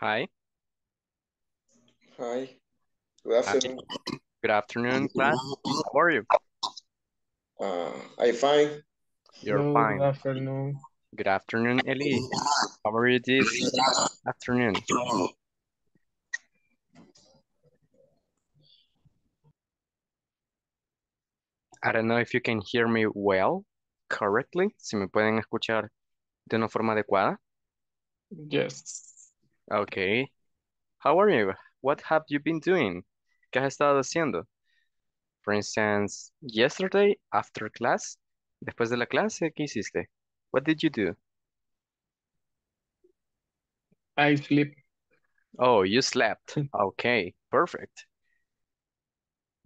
Hi. Hi. Good afternoon. Hi. Good afternoon, class. How are you? Uh, I fine. You're fine. Good afternoon. Good afternoon, Eli. How are you this afternoon? I don't know if you can hear me well, correctly. Si me pueden escuchar de una forma adecuada. Yes. Okay. How are you? What have you been doing? ¿Qué has estado haciendo? For instance, yesterday after class, después de la clase, ¿qué hiciste? What did you do? I sleep. Oh, you slept. Okay, perfect.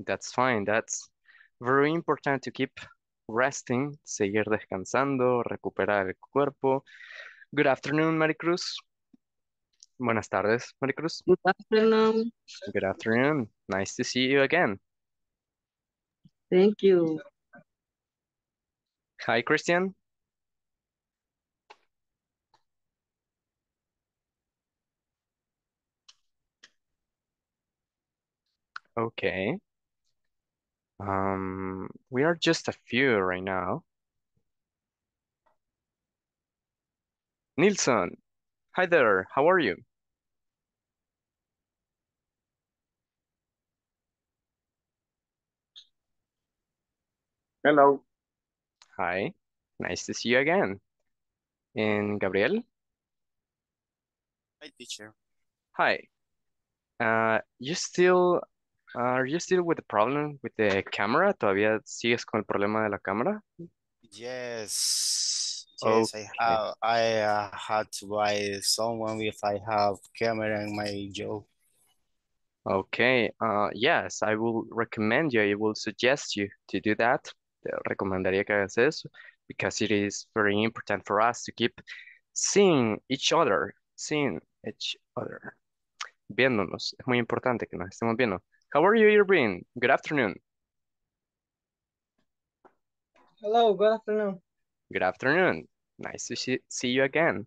That's fine. That's very important to keep resting, seguir descansando, recuperar el cuerpo. Good afternoon, Maricruz. Buenas tardes, Maricruz. Good afternoon. Good afternoon. Nice to see you again. Thank you. Hi, Christian. Okay. Um, we are just a few right now. Nilsson, hi there, how are you? Hello. Hi, nice to see you again. And Gabriel? Hi, teacher. Hi. Uh, you still, are you still with the problem with the camera? ¿Todavía sigues con el problema de la cámara? Yes. Yes, okay. I have. I uh, had to buy someone if I have camera in my job. Okay. Uh, yes, I will recommend you. I will suggest you to do that recommended against this because it is very important for us to keep seeing each other, seeing each other. Viéndonos, es muy importante que nos estemos viendo. How are you, Irving? Good afternoon. Hello, good afternoon. Good afternoon. Nice to see, see you again.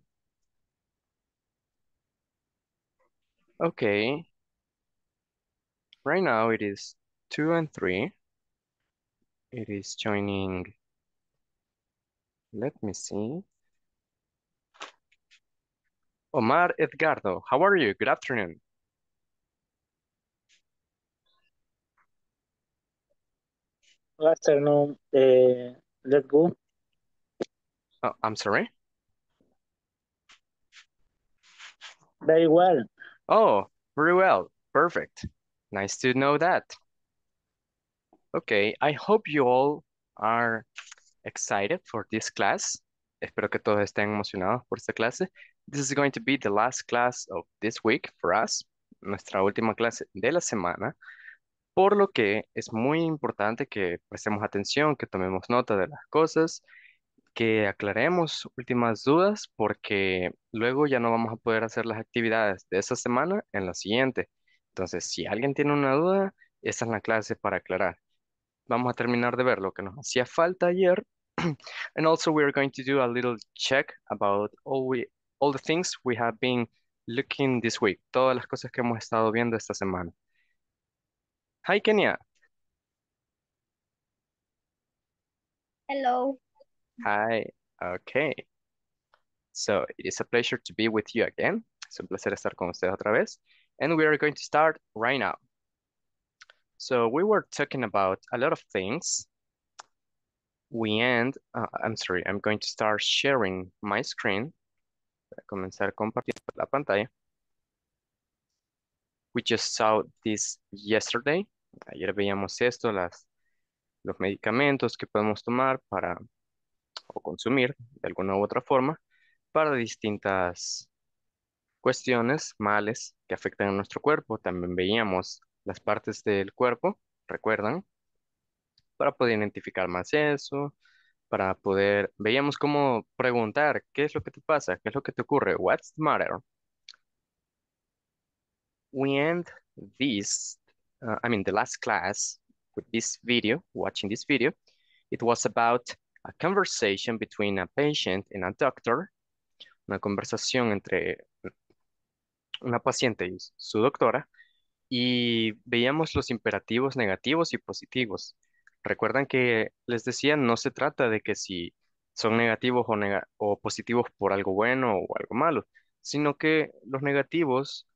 Okay. Right now it is two and three. It is joining, let me see. Omar Edgardo, how are you? Good afternoon. Good afternoon, uh, let's go. Oh, I'm sorry? Very well. Oh, very well. Perfect. Nice to know that. Okay, I hope you all are excited for this class. Espero que todos estén emocionados por esta clase. This is going to be the last class of this week for us. Nuestra última clase de la semana. Por lo que es muy importante que prestemos atención, que tomemos nota de las cosas, que aclaremos últimas dudas porque luego ya no vamos a poder hacer las actividades de esta semana en la siguiente. Entonces, si alguien tiene una duda, esta es la clase para aclarar vamos a terminar de ver lo que nos hacía falta ayer. and also we are going to do a little check about all, we, all the things we have been looking this week. Todas las cosas que hemos estado viendo esta semana. Hi, Kenya. Hello. Hi. Okay. So it is a pleasure to be with you again. Es un placer estar con ustedes otra vez. And we are going to start right now. So we were talking about a lot of things. We end, uh, I'm sorry, I'm going to start sharing my screen. a comenzar compartiendo la pantalla. We just saw this yesterday. Ayer veíamos esto, las, los medicamentos que podemos tomar para o consumir de alguna u otra forma para distintas cuestiones, males que afectan a nuestro cuerpo. También veíamos las partes del cuerpo, recuerdan, para poder identificar más eso, para poder, veíamos cómo preguntar, ¿qué es lo que te pasa? ¿Qué es lo que te ocurre? What's the matter? We end this, uh, I mean the last class with this video, watching this video. It was about a conversation between a patient and a doctor. Una conversación entre una paciente y su doctora y veíamos los imperativos negativos y positivos. Recuerdan que les decía, no se trata de que si son negativos o, o positivos por algo bueno o algo malo, sino que los negativos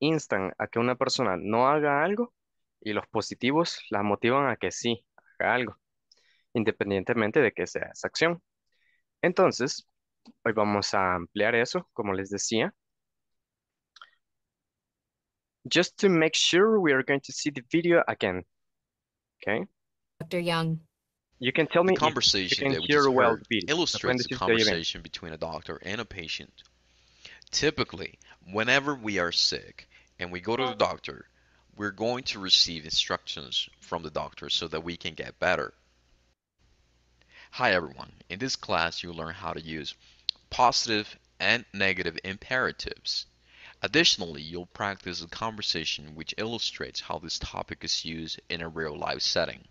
instan a que una persona no haga algo y los positivos la motivan a que sí haga algo, independientemente de que sea esa acción. Entonces, hoy vamos a ampliar eso, como les decía, just to make sure we are going to see the video again. Okay. Dr. Young. You can tell me the conversation you can that hear we well illustrates the conversation between a doctor and a patient. Typically, whenever we are sick and we go to the doctor, we're going to receive instructions from the doctor so that we can get better. Hi everyone, in this class you'll learn how to use positive and negative imperatives Additionally, you'll practice a conversation which illustrates how this topic is used in a real-life setting.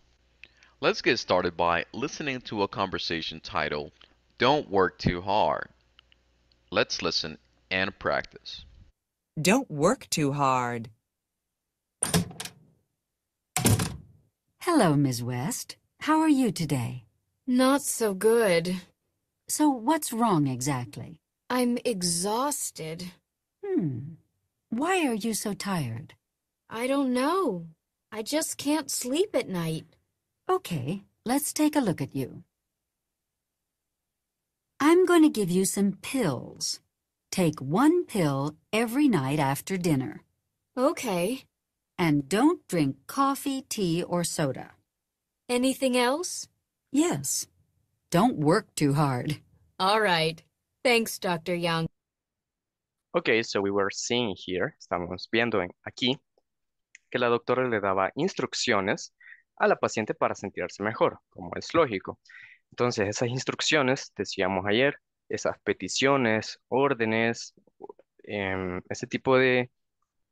Let's get started by listening to a conversation titled, Don't Work Too Hard. Let's listen and practice. Don't work too hard. Hello, Ms. West. How are you today? Not so good. So what's wrong exactly? I'm exhausted. Hmm. Why are you so tired? I don't know. I just can't sleep at night. Okay, let's take a look at you. I'm going to give you some pills. Take one pill every night after dinner. Okay. And don't drink coffee, tea, or soda. Anything else? Yes. Don't work too hard. All right. Thanks, Dr. Young. Okay, so we were seeing here, estamos viendo aquí, que la doctora le daba instrucciones a la paciente para sentirse mejor, como es lógico. Entonces, esas instrucciones, decíamos ayer, esas peticiones, órdenes, em, ese tipo de,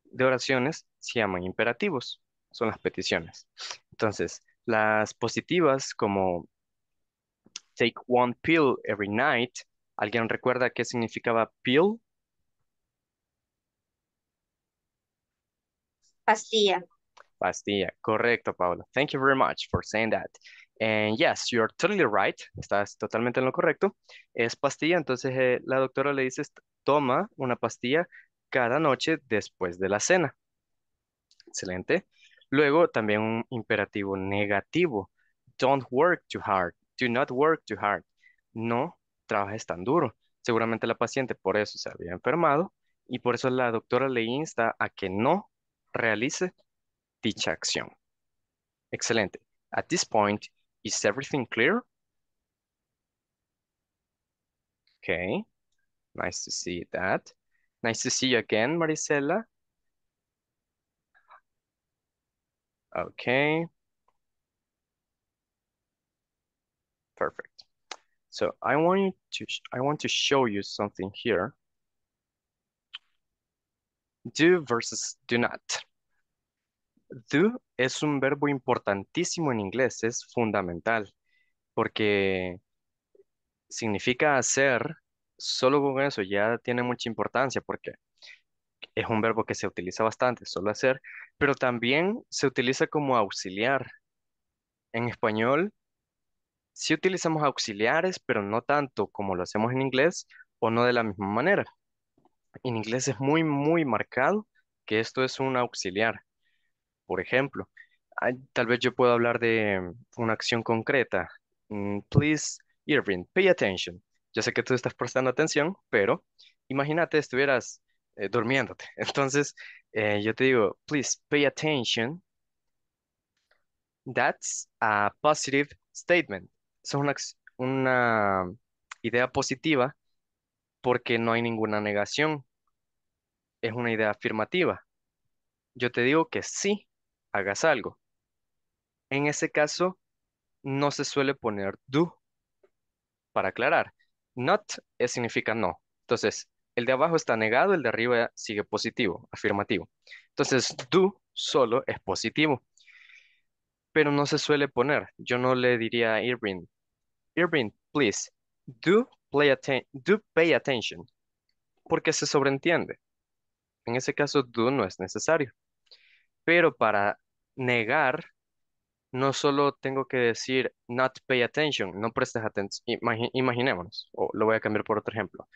de oraciones se llaman imperativos, son las peticiones. Entonces, las positivas como take one pill every night, ¿alguien recuerda qué significaba pill? Pastilla. Pastilla, correcto, Paula. Thank you very much for saying that. And yes, you're totally right. Estás totalmente en lo correcto. Es pastilla, entonces eh, la doctora le dice, toma una pastilla cada noche después de la cena. Excelente. Luego también un imperativo negativo. Don't work too hard. Do not work too hard. No trabajes tan duro. Seguramente la paciente por eso se había enfermado y por eso la doctora le insta a que no realice dicha acción. Excelente. At this point, is everything clear? Okay, nice to see that. Nice to see you again, Marisela. Okay. Perfect. So I want you to I want to show you something here. Do versus do not. Do es un verbo importantísimo en inglés, es fundamental, porque significa hacer, solo con eso ya tiene mucha importancia, porque es un verbo que se utiliza bastante, solo hacer, pero también se utiliza como auxiliar. En español, sí utilizamos auxiliares, pero no tanto como lo hacemos en inglés o no de la misma manera. En inglés es muy, muy marcado que esto es un auxiliar. Por ejemplo, tal vez yo puedo hablar de una acción concreta. Mm, please, Irving, pay attention. Yo sé que tú estás prestando atención, pero imagínate estuvieras eh, durmiéndote. Entonces, eh, yo te digo, please pay attention. That's a positive statement. Es una, una idea positiva porque no hay ninguna negación es una idea afirmativa. Yo te digo que sí, hagas algo. En ese caso, no se suele poner do para aclarar. Not significa no. Entonces, el de abajo está negado, el de arriba sigue positivo, afirmativo. Entonces, do solo es positivo. Pero no se suele poner. Yo no le diría a Irving, Irving, please, do, play do pay attention. Porque se sobreentiende. En ese caso, do no es necesario. Pero para negar, no solo tengo que decir not pay attention, no prestes atención. imaginémonos, o lo voy a cambiar por otro ejemplo.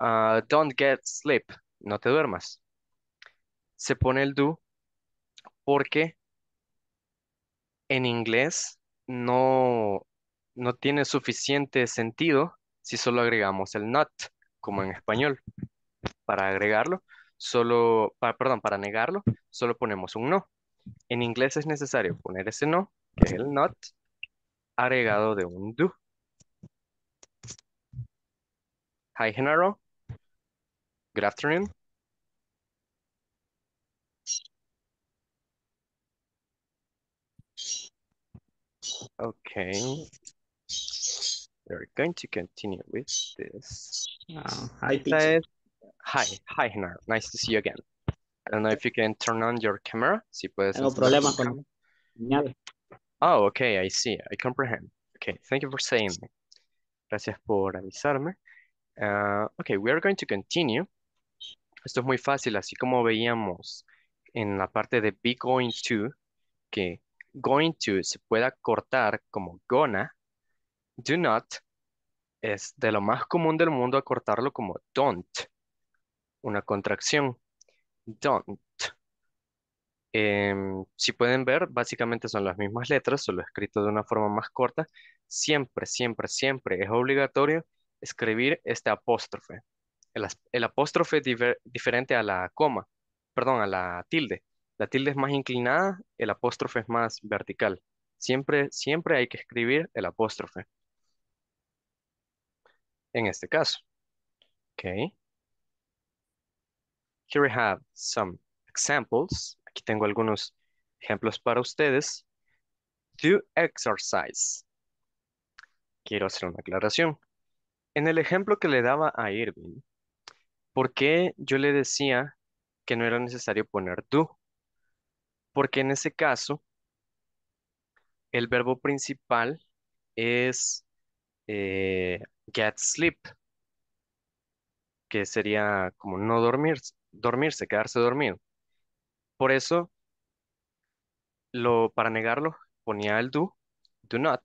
Ah, don't get sleep, no te duermas. Se pone el do porque en inglés no, no tiene suficiente sentido si solo agregamos el not, como en español. Para agregarlo, solo, perdón, para negarlo, solo ponemos un no. En inglés es necesario poner ese no, que el not, agregado de un do. Hi, Genaro. Good afternoon. Okay. We're going to continue with this. Ah, hi, Hi, hi Hina, nice to see you again. I don't know if you can turn on your camera, si puedes. Tengo problema con señal. Oh, okay, I see, I comprehend. Okay, thank you for saying Gracias por avisarme. Uh, okay, we are going to continue. Esto es muy fácil, así como veíamos en la parte de be going to, que going to se pueda cortar como gonna, do not, es de lo más común del mundo acortarlo como don't una contracción. Don't. Em, si pueden ver, básicamente son las mismas letras, solo escrito de una forma más corta. Siempre, siempre, siempre es obligatorio escribir este apóstrofe. El, apóstrofe diferente a la coma, perdón, a la tilde. La tilde es más inclinada, el apóstrofe es más vertical. Siempre, siempre hay que escribir el apóstrofe. En este caso. Ok. Here have some examples. Aquí tengo algunos ejemplos para ustedes. Do exercise. Quiero hacer una aclaración. En el ejemplo que le daba a Irving, ¿por qué yo le decía que no era necesario poner do? Porque en ese caso, el verbo principal es eh, get sleep, que sería como no dormirse dormirse, quedarse dormido. Por eso, lo, para negarlo, ponía el do, do not,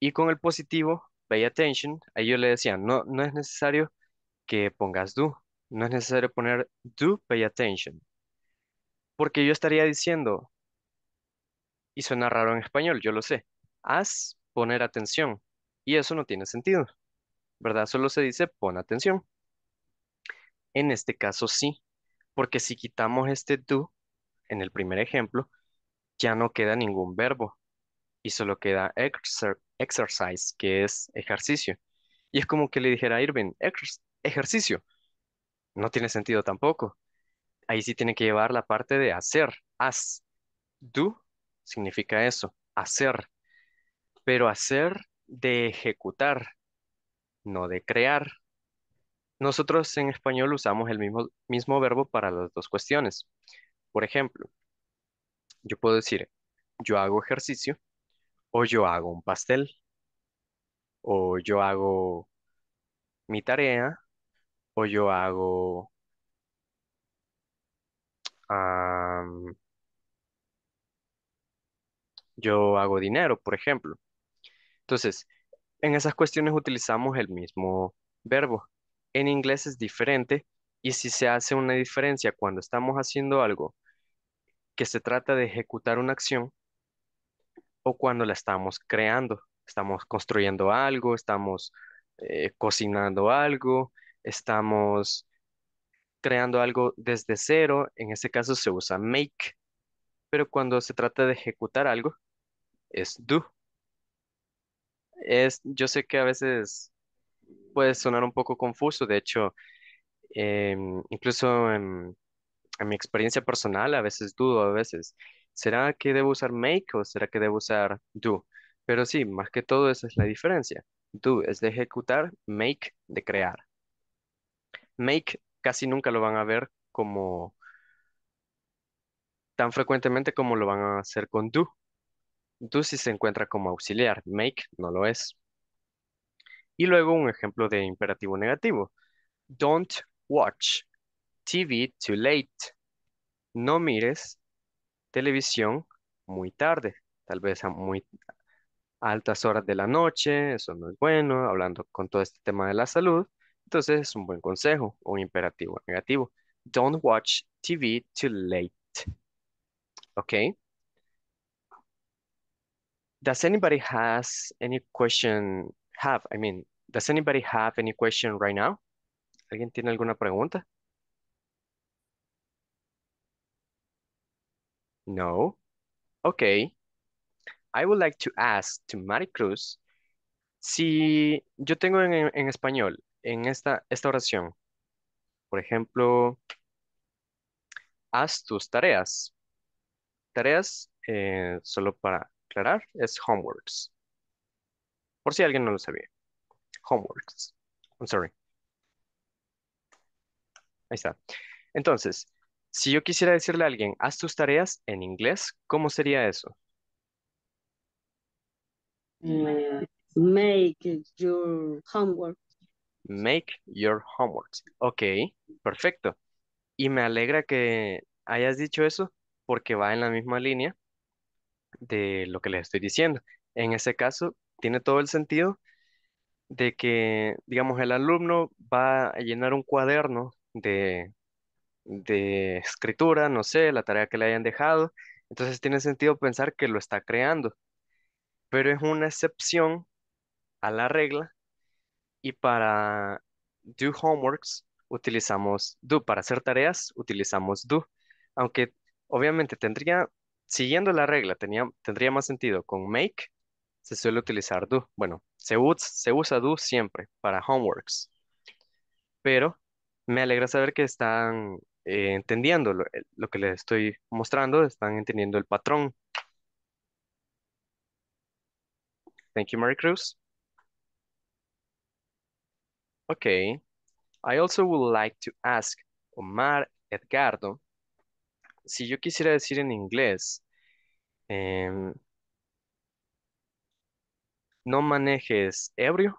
y con el positivo, pay attention, a yo le decía no, no es necesario que pongas do, no es necesario poner do, pay attention, porque yo estaría diciendo, y suena raro en español, yo lo sé, haz poner atención, y eso no tiene sentido, ¿verdad? Solo se dice pon atención. En este caso sí, porque si quitamos este do en el primer ejemplo, ya no queda ningún verbo y solo queda exercise, que es ejercicio. Y es como que le dijera a Irving, ejercicio. No tiene sentido tampoco. Ahí sí tiene que llevar la parte de hacer, as Do significa eso, hacer. Pero hacer de ejecutar, no de crear. Nosotros en español usamos el mismo, mismo verbo para las dos cuestiones. Por ejemplo, yo puedo decir, yo hago ejercicio o yo hago un pastel o yo hago mi tarea o yo hago yo hago dinero, por ejemplo. Entonces, en esas cuestiones utilizamos el mismo verbo en inglés es diferente y si se hace una diferencia cuando estamos haciendo algo que se trata de ejecutar una acción o cuando la estamos creando, estamos construyendo algo, estamos eh, cocinando algo, estamos creando algo desde cero, en este caso se usa make, pero cuando se trata de ejecutar algo es do. Es, yo sé que a veces puede sonar un poco confuso. De hecho, em, incluso en, en mi experiencia personal, a veces dudo, a veces, ¿será que debo usar make o será que debo usar do? Pero sí, más que todo esa es la diferencia. Do es de ejecutar, make de crear. Make casi nunca lo van a ver como tan frecuentemente como lo van a hacer con do. Do sí se encuentra como auxiliar, make no lo es. Y luego un ejemplo de imperativo negativo. Don't watch TV too late. No mires televisión muy tarde, tal vez a muy altas horas de la noche, eso no es bueno, hablando con todo este tema de la salud. Entonces es un buen consejo, un imperativo negativo. Don't watch TV too late. Okay. Does anybody has any question have, I mean, does anybody have any question right now? ¿Alguien tiene alguna pregunta? No. Okay. I would like to ask to Maricruz si yo tengo en, español, en esta, esta oración, por ejemplo, haz tus tareas. Tareas, eh, solo para aclarar, es homeworks. Por si alguien no lo sabía. Homeworks. I'm sorry. Ahí está. Entonces, si yo quisiera decirle a alguien, haz tus tareas en inglés, ¿cómo sería eso? Mm, make your homework. Make your homework. Ok, perfecto. Y me alegra que hayas dicho eso porque va en la misma línea de lo que les estoy diciendo. En ese caso, tiene todo el sentido de que, digamos, el alumno va a llenar un cuaderno de, de escritura, no sé, la tarea que le hayan dejado. Entonces tiene sentido pensar que lo está creando, pero es una excepción a la regla y para do homeworks utilizamos do, para hacer tareas utilizamos do, aunque obviamente tendría, siguiendo la regla, tenía, tendría más sentido con make se suele utilizar do. Bueno, se, se usa do siempre para homeworks. Pero me alegra saber que están eh, entendiendo lo, que les estoy mostrando, están entendiendo el patrón. Thank you, Mary Cruz. Okay. I also would like to ask Omar Edgardo si yo quisiera decir en inglés, em, no manejes ebrio,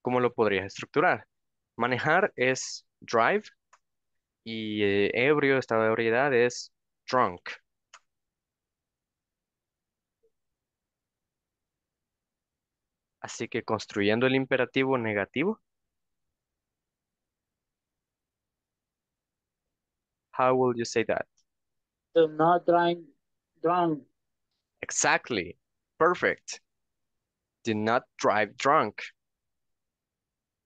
¿cómo lo podrías estructurar? Manejar es drive y eh, ebrio, estado de es drunk. Así que construyendo el imperativo negativo. How will you say that? Do not drunk. Exactly. Perfect do not drive drunk.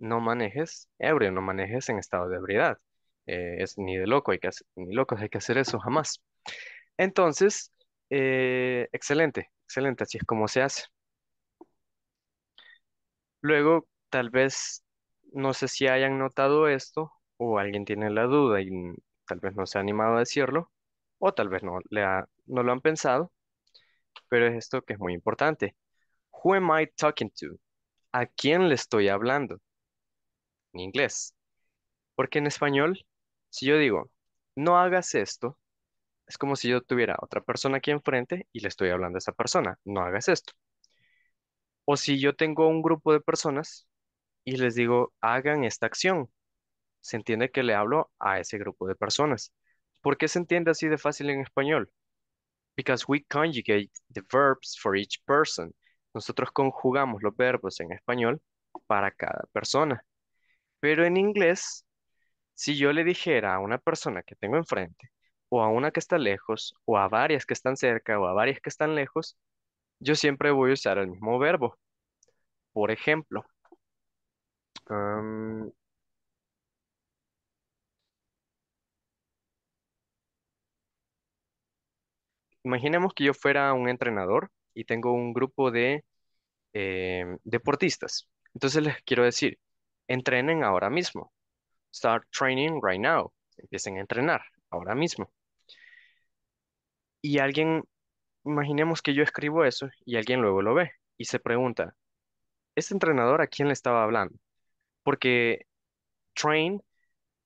No manejes ebrio, no manejes en estado de ebriedad. Eh, es ni de loco, hay que ni locos hay que hacer eso jamás. Entonces, eh, excelente, excelente, así es como se hace. Luego, tal vez, no sé si hayan notado esto o alguien tiene la duda y tal vez no se ha animado a decirlo o tal vez no lo han pensado, pero es esto que es muy importante. Who am I talking to? ¿A quién le estoy hablando? En inglés. Porque en español, si yo digo, no hagas esto, es como si yo tuviera otra persona aquí enfrente y le estoy hablando a esa persona, no hagas esto. O si yo tengo un grupo de personas y les digo, hagan esta acción, se entiende que le hablo a ese grupo de personas. ¿Por qué se entiende así de fácil en español? Because we conjugate the verbs for each person. Nosotros conjugamos los verbos en español para cada persona. Pero en inglés, si yo le dijera a una persona que tengo enfrente, o a una que está lejos, o a varias que están cerca, o a varias que están lejos, yo siempre voy a usar el mismo verbo. Por ejemplo, imaginemos que yo fuera un entrenador y tengo un grupo de eh, deportistas. Entonces les quiero decir, entrenen ahora mismo. Start training right now. Empiecen a entrenar ahora mismo. Y alguien, imaginemos que yo escribo eso y alguien luego lo ve y se pregunta, ¿este entrenador a quién le estaba hablando? Porque train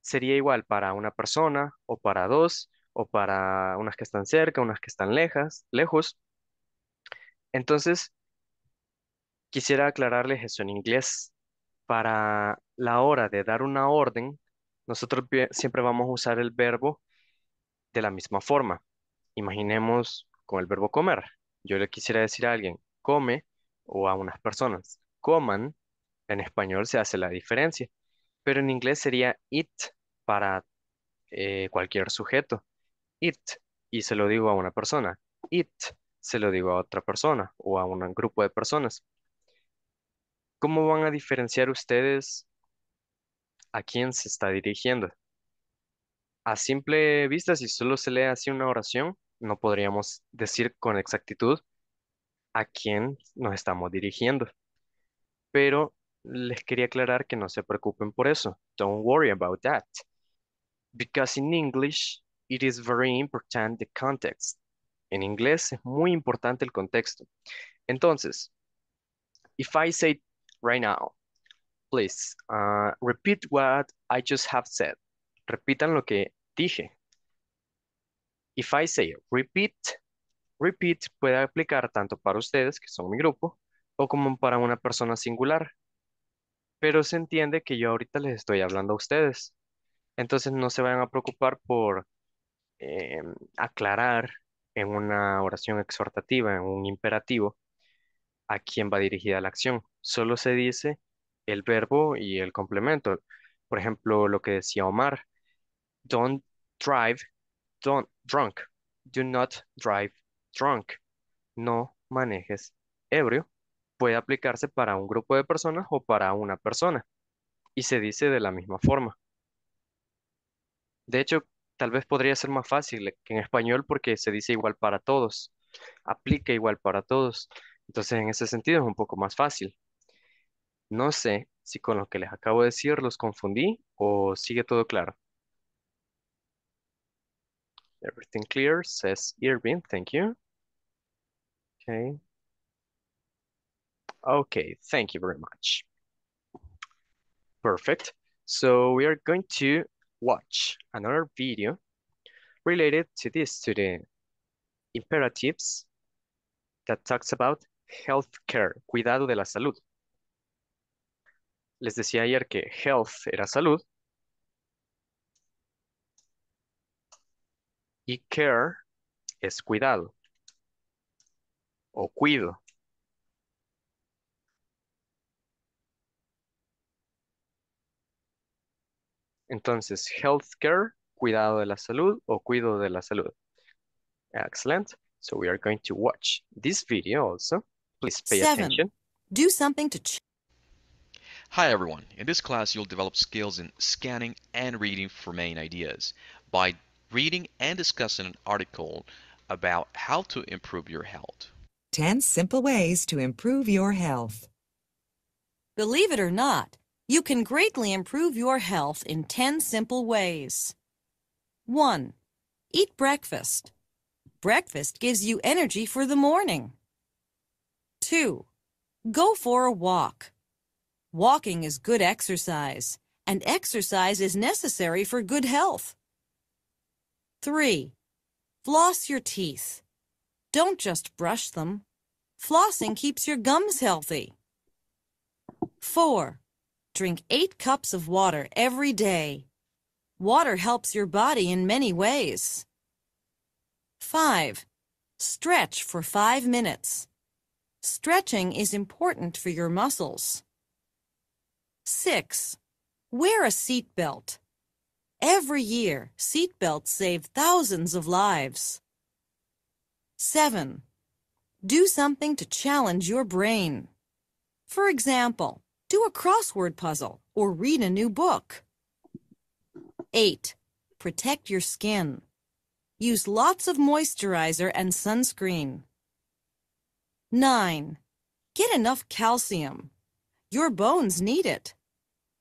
sería igual para una persona o para dos o para unas que están cerca, unas que están lejas, lejos. Entonces, quisiera aclararles eso en inglés. Para la hora de dar una orden, nosotros siempre vamos a usar el verbo de la misma forma. Imaginemos con el verbo comer. Yo le quisiera decir a alguien, come, o a unas personas, coman. En español se hace la diferencia, pero en inglés sería it para eh, cualquier sujeto. It, y se lo digo a una persona. It se lo digo a otra persona o a un grupo de personas. ¿Cómo van a diferenciar ustedes a quién se está dirigiendo? A simple vista, si solo se lee así una oración, no podríamos decir con exactitud a quién nos estamos dirigiendo. Pero les quería aclarar que no se preocupen por eso. Don't worry about that. Because in English, it is very important the context. En inglés es muy importante el contexto. Entonces, if I say right now, please uh, repeat what I just have said. Repitan lo que dije. If I say repeat, repeat puede aplicar tanto para ustedes, que son mi grupo, o como para una persona singular. Pero se entiende que yo ahorita les estoy hablando a ustedes. Entonces no se vayan a preocupar por em, aclarar en una oración exhortativa, en un imperativo, a quién va dirigida la acción. Solo se dice el verbo y el complemento. Por ejemplo, lo que decía Omar, don't drive don't, drunk, do not drive drunk, no manejes ebrio, puede aplicarse para un grupo de personas o para una persona y se dice de la misma forma. De hecho, tal vez podría ser más fácil que en español porque se dice igual para todos, aplica igual para todos. Entonces, en ese sentido es un poco más fácil. No sé si con lo que les acabo de decir los confundí o sigue todo claro. Everything clear, says Irving. Thank you. Okay. Okay, thank you very much. Perfect. So we are going to watch another video related to this, to the imperatives that talks about health care cuidado de la salud. Les decía ayer que health era salud y care es cuidado o cuido. Entonces, healthcare, cuidado de la salud o cuido de la salud. Excellent. So we are going to watch this video also. Please pay Seven. attention. Do something to Hi everyone. In this class, you'll develop skills in scanning and reading for main ideas. By reading and discussing an article about how to improve your health. 10 simple ways to improve your health. Believe it or not, you can greatly improve your health in 10 simple ways. 1. Eat breakfast. Breakfast gives you energy for the morning. 2. Go for a walk. Walking is good exercise, and exercise is necessary for good health. 3. Floss your teeth. Don't just brush them. Flossing keeps your gums healthy. 4. Drink 8 cups of water every day. Water helps your body in many ways. 5. Stretch for 5 minutes. Stretching is important for your muscles. 6. Wear a seatbelt. Every year, seatbelts save thousands of lives. 7. Do something to challenge your brain. For example, do a crossword puzzle, or read a new book. 8. Protect your skin. Use lots of moisturizer and sunscreen. 9. Get enough calcium. Your bones need it.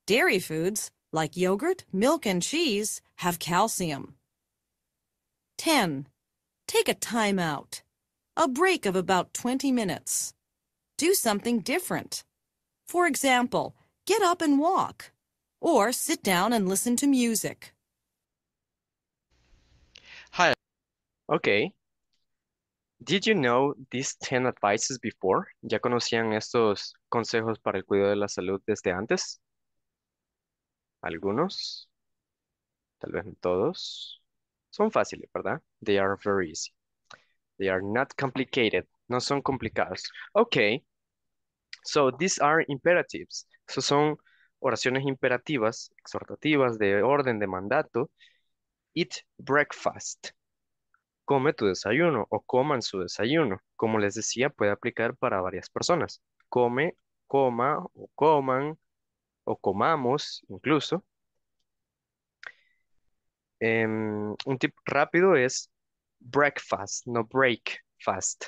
Dairy foods, like yogurt, milk, and cheese, have calcium. 10. Take a time out. A break of about 20 minutes. Do something different. For example, get up and walk, or sit down and listen to music. Hi. Okay. Did you know these 10 advices before? ¿Ya conocían estos consejos para el cuidado de la salud desde antes? Algunos, tal vez todos. Son fáciles, ¿verdad? They are very easy. They are not complicated. No son complicados. Okay, So these are imperatives. Esas son oraciones imperativas, exhortativas, de orden, de mandato. Eat breakfast. Come tu desayuno o coman su desayuno. Como les decía, puede aplicar para varias personas. Come, coma o coman o comamos incluso. Em, un tip rápido es breakfast, no break fast.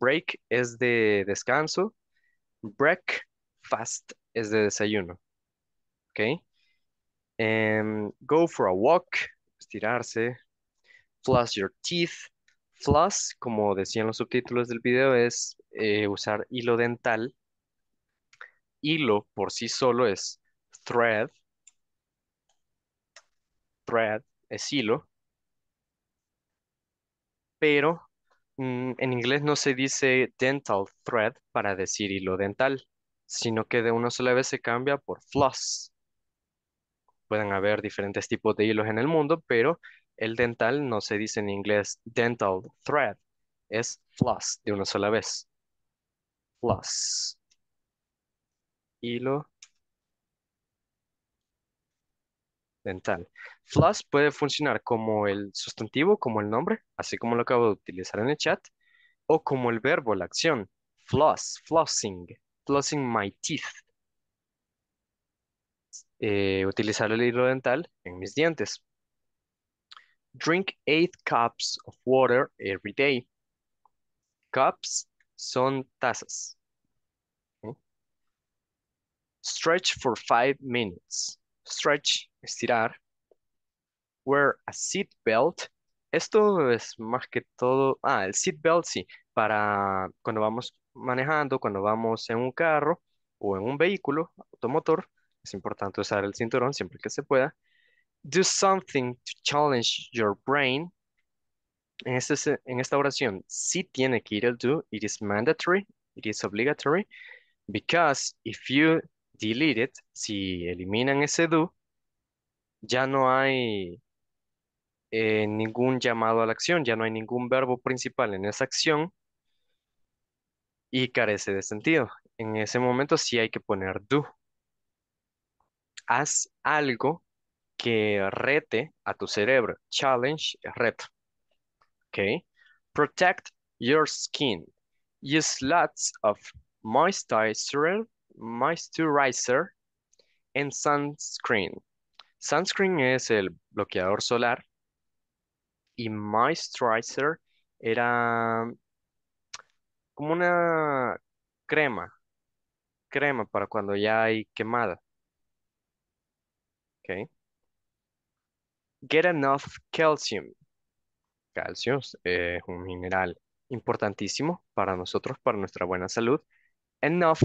Break es de descanso Breakfast es de desayuno. ¿Ok? Em, go for a walk, estirarse. Flush your teeth. Floss, como decían los subtítulos del video, es eh, usar hilo dental. Hilo por sí solo es thread. Thread es hilo. Pero Mm, en inglés no se dice dental thread para decir hilo dental, sino que de una sola vez se cambia por floss. Pueden haber diferentes tipos de hilos en el mundo, pero el dental no se dice en inglés dental thread, es floss de una sola vez. Floss. Hilo dental. Floss puede funcionar como el sustantivo, como el nombre, así como lo acabo de utilizar en el chat, o como el verbo, la acción. Floss, flossing, flossing my teeth. Eh, utilizar el hilo dental en mis dientes. Drink eight cups of water every day. Cups son tazas. ¿Eh? Stretch for five minutes. Stretch, estirar, wear a seat belt. Esto es más que todo, ah, el seat belt sí, para cuando vamos manejando, cuando vamos en un carro o en un vehículo automotor, es importante usar el cinturón siempre que se pueda. Do something to challenge your brain. En, este en esta oración, sí tiene que ir el do, it is mandatory, it is obligatory, because if you delete it, si eliminan ese do, ya no hay eh, ningún llamado a la acción, ya no hay ningún verbo principal en esa acción y carece de sentido. En ese momento sí hay que poner do. Haz algo que rete a tu cerebro. Challenge, reto. Okay. Protect your skin. Use lots of moisturizer, moisturizer and sunscreen. Sunscreen es el bloqueador solar y My era como una crema, crema para cuando ya hay quemada. Okay. Get enough calcium. Calcio es eh, un mineral importantísimo para nosotros, para nuestra buena salud. Enough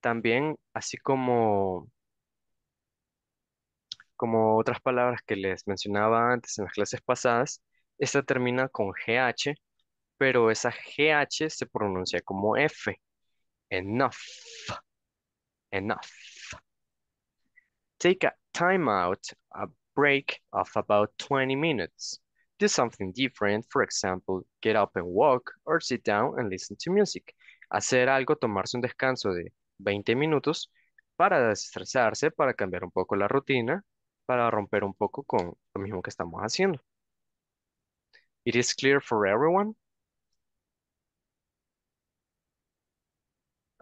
también, así como, como otras palabras que les mencionaba antes en las clases pasadas, esta termina con GH, pero esa GH se pronuncia como F. Enough. Enough. Take a time out, a break of about 20 minutes. Do something different, for example, get up and walk, or sit down and listen to music. Hacer algo, tomarse un descanso de 20 minutos para desestresarse, para cambiar un poco la rutina, para romper un poco con lo mismo que estamos haciendo. It is clear for everyone?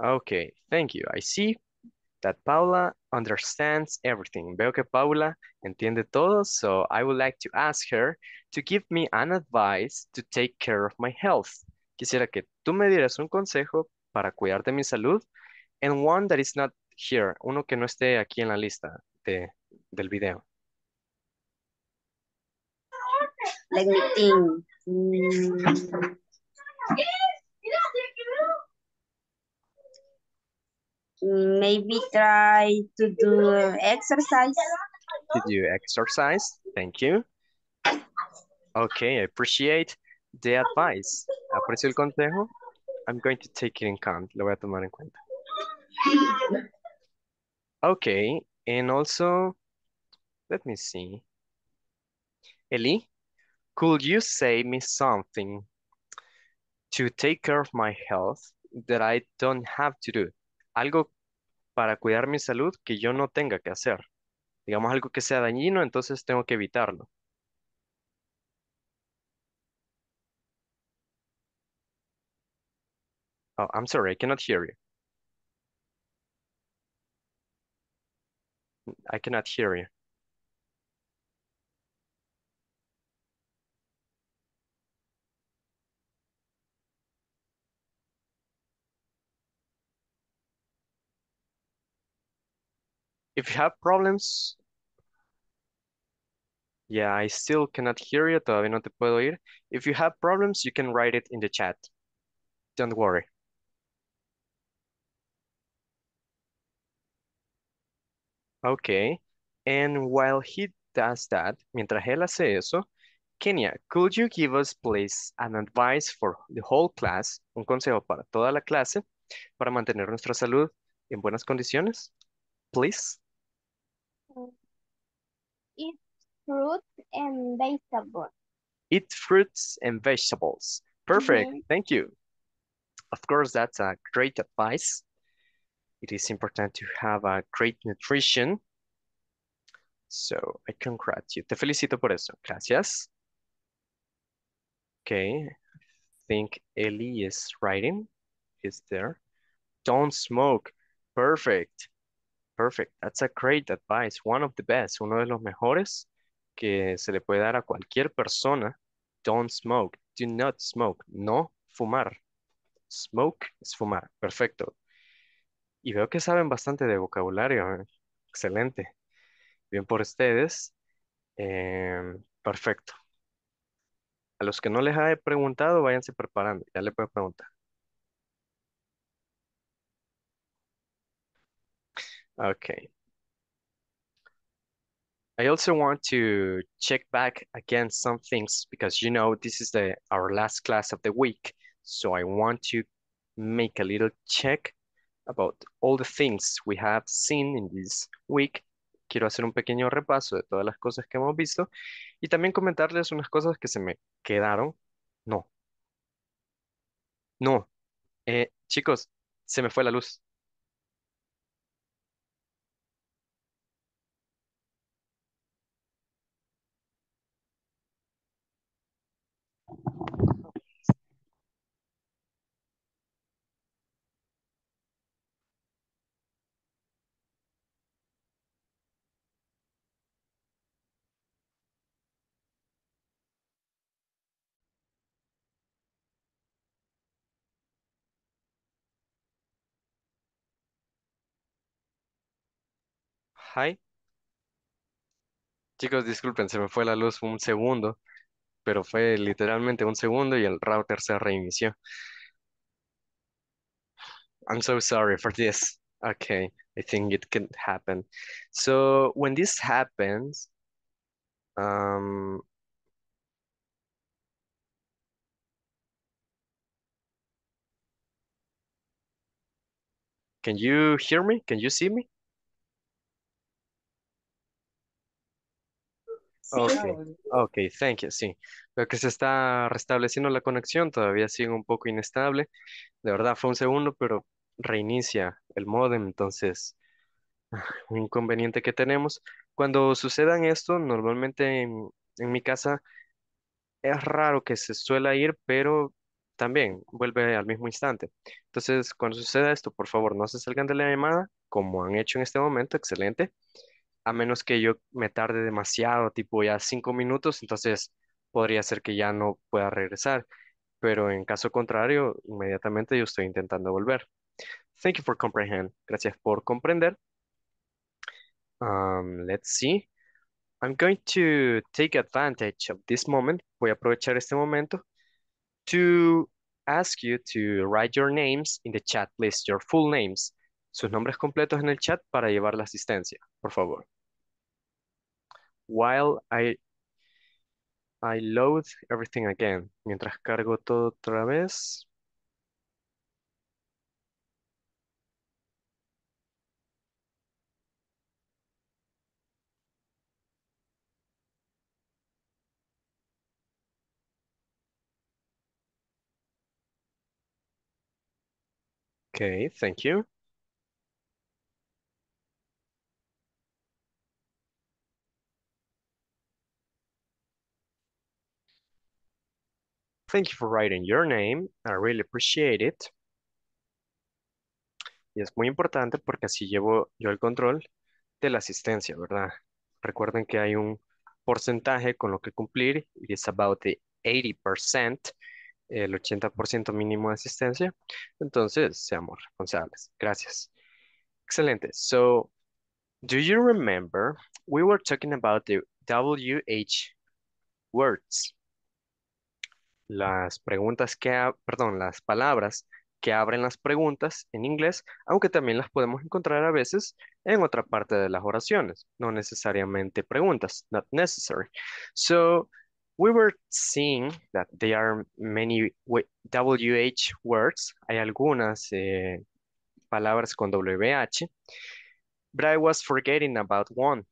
Okay, thank you. I see that Paula understands everything. Veo que Paula entiende todo, so I would like to ask her to give me an advice to take care of my health. Quisiera que tú me dieras un consejo para cuidar de mi salud and one that is not here, uno que no esté aquí en la lista de, del video. Let me think. Maybe try to do exercise. To do exercise. Thank you. Okay, I appreciate the advice. Aprecio el consejo. I'm going to take it in count. Lo voy a tomar en cuenta. Okay, and also, let me see. Eli, could you say me something to take care of my health that I don't have to do? Algo para cuidar mi salud que yo no tenga que hacer. Digamos algo que sea dañino, entonces tengo que evitarlo. Oh, I'm sorry, I cannot hear you. I cannot hear you. If you have problems, yeah, I still cannot hear you, todavía no te puedo oír. If you have problems, you can write it in the chat. Don't worry. Okay, and while he does that, mientras él hace eso, Kenya, could you give us, please, an advice for the whole class, un consejo para toda la clase, para mantener nuestra salud en buenas condiciones, please? fruits and vegetables. Eat fruits and vegetables. Perfect. Mm -hmm. Thank you. Of course, that's a great advice. It is important to have a great nutrition. So I congratulate. Te felicito por eso. Gracias. Okay. I think Ellie is writing. Is there? Don't smoke. Perfect. Perfect. That's a great advice. One of the best. Uno de los mejores. que se le puede dar a cualquier persona, don't smoke, do not smoke, no fumar. Smoke es fumar, perfecto. Y veo que saben bastante de vocabulario, ¿eh? excelente. Bien por ustedes, em, perfecto. A los que no les he preguntado, váyanse preparando, ya le puedo preguntar. Ok. I also want to check back again some things because you know this is the our last class of the week. So I want to make a little check about all the things we have seen in this week. Quiero hacer un pequeño repaso de todas las cosas que hemos visto y también comentarles unas cosas que se me quedaron. No. No. Eh, chicos, se me fue la luz. Hi. Chicos, disculpen, se me fue la luz un segundo, pero fue literalmente un segundo y el router se reinició. I'm so sorry for this. Okay, I think it can happen. So when this happens, um, can you hear me? Can you see me? Okay, ok, thank you, sí. Veo que se está restableciendo la conexión, todavía sigue un poco inestable. De verdad, fue un segundo, pero reinicia el modem, entonces, un inconveniente que tenemos. Cuando sucedan esto, normalmente en, en mi casa es raro que se suela ir, pero también vuelve al mismo instante. Entonces, cuando suceda esto, por favor, no se salgan de la llamada, como han hecho en este momento, excelente a menos que yo me tarde demasiado, tipo ya cinco minutos, entonces podría ser que ya no pueda regresar. Pero en caso contrario, inmediatamente yo estoy intentando volver. Thank you for comprehend. Gracias por comprender. Um, let's see. I'm going to take advantage of this moment. Voy a aprovechar este momento to ask you to write your names in the chat, list. your full names. Sus nombres completos en el chat para llevar la asistencia, por favor. while I, I load everything again. Mientras cargo todo otra vez. Okay, thank you. Thank you for writing your name. I really appreciate it. Y es muy importante porque así llevo yo el control de la asistencia, ¿verdad? Recuerden que hay un porcentaje con lo que cumplir y es about the 80%, el 80% mínimo de asistencia. Entonces, seamos responsables. Gracias. Excelente. So, do you remember we were talking about the WH words? las preguntas que, perdón, las palabras que abren las preguntas en inglés, aunque también las podemos encontrar a veces en otra parte de las oraciones, no necesariamente preguntas, not necessary. So we were seeing that there are many WH words, hay algunas eh, palabras con WH, but I was forgetting about one.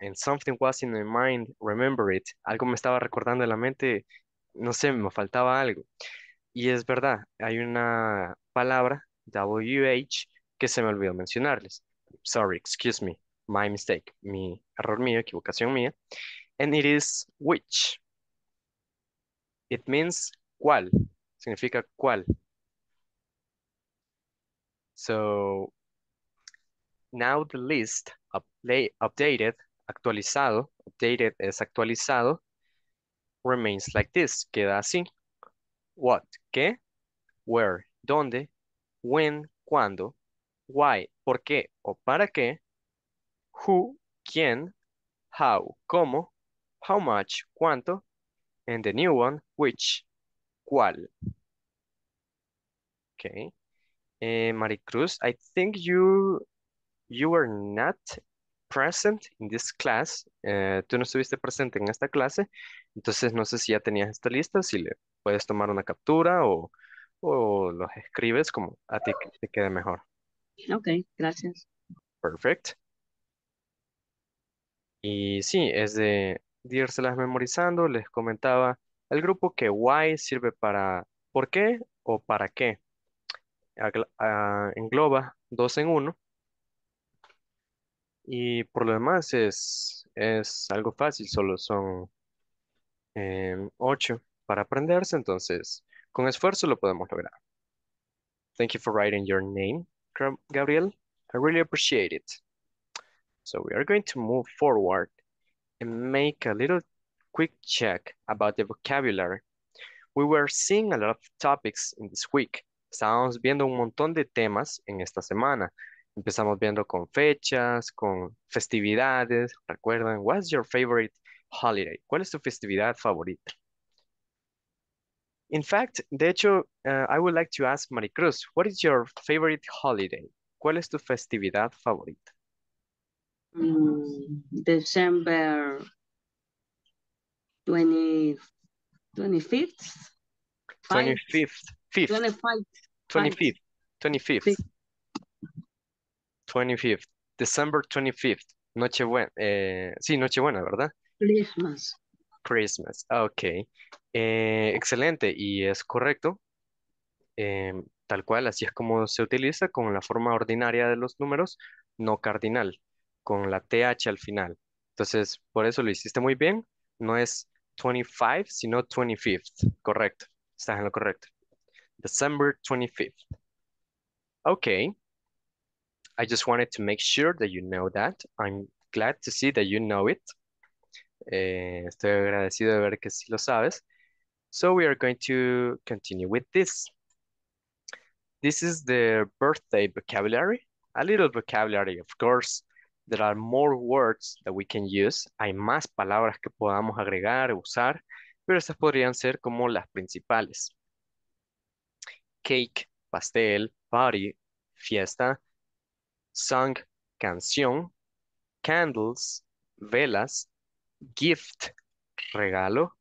And something was in my mind, remember it. Algo me estaba recordando en la mente no sé, me faltaba algo. Y es verdad, hay una palabra, WH, que se me olvidó mencionarles. Sorry, excuse me, my mistake, mi error mío, equivocación mía. And it is which. It means cuál, significa cuál. So, now the list updated, actualizado, updated es actualizado, remains like this, queda así. What, qué, where, dónde, when, cuándo, why, por qué o para qué, who, quién, how, cómo, how much, cuánto, and the new one, which, cuál. Okay. Uh, Maricruz, I think you you were not present in this class, eh, tú no estuviste presente en esta clase, entonces no sé si ya tenías esta lista, si le puedes tomar una captura o, o los escribes como a ti te quede mejor. Ok, gracias. Perfect. Y sí, es de, irse memorizando. Les comentaba al grupo que why sirve para por qué o para qué. Ah, engloba dos en uno y por lo demás es, es algo fácil, solo son em, ocho para aprenderse, entonces con esfuerzo lo podemos lograr. Thank you for writing your name, Gabriel. I really appreciate it. So we are going to move forward and make a little quick check about the vocabulary. We were seeing a lot of topics in this week. Estábamos viendo un montón de temas en esta semana. Empezamos viendo con fechas, con festividades. Recuerden, what's your favorite holiday? ¿Cuál es tu festividad favorita? In fact, de hecho, uh, I would like to ask Maricruz, what is your favorite holiday? ¿Cuál es tu festividad favorita? Mm, December 20, 25 25th. 25th. 25th. 25th. 25th. 25th, December 25th, Nochebuena, eh, sí, Nochebuena, ¿verdad? Christmas. Christmas, ok. Eh, excelente, y es correcto. Em, tal cual, así es como se utiliza con la forma ordinaria de los números, no cardinal, con la TH al final. Entonces, por eso lo hiciste muy bien. No es 25, sino 25th. Correcto. Estás en lo correcto. December 25th. Ok. I just wanted to make sure that you know that. I'm glad to see that you know it. Eh, estoy agradecido de ver que sí lo sabes. So we are going to continue with this. This is the birthday vocabulary, a little vocabulary, of course. There are more words that we can use. Hay más palabras que podamos agregar o usar, pero esas podrían ser como las principales. Cake, pastel, party, fiesta, song, canción, candles, velas, gift, regalo,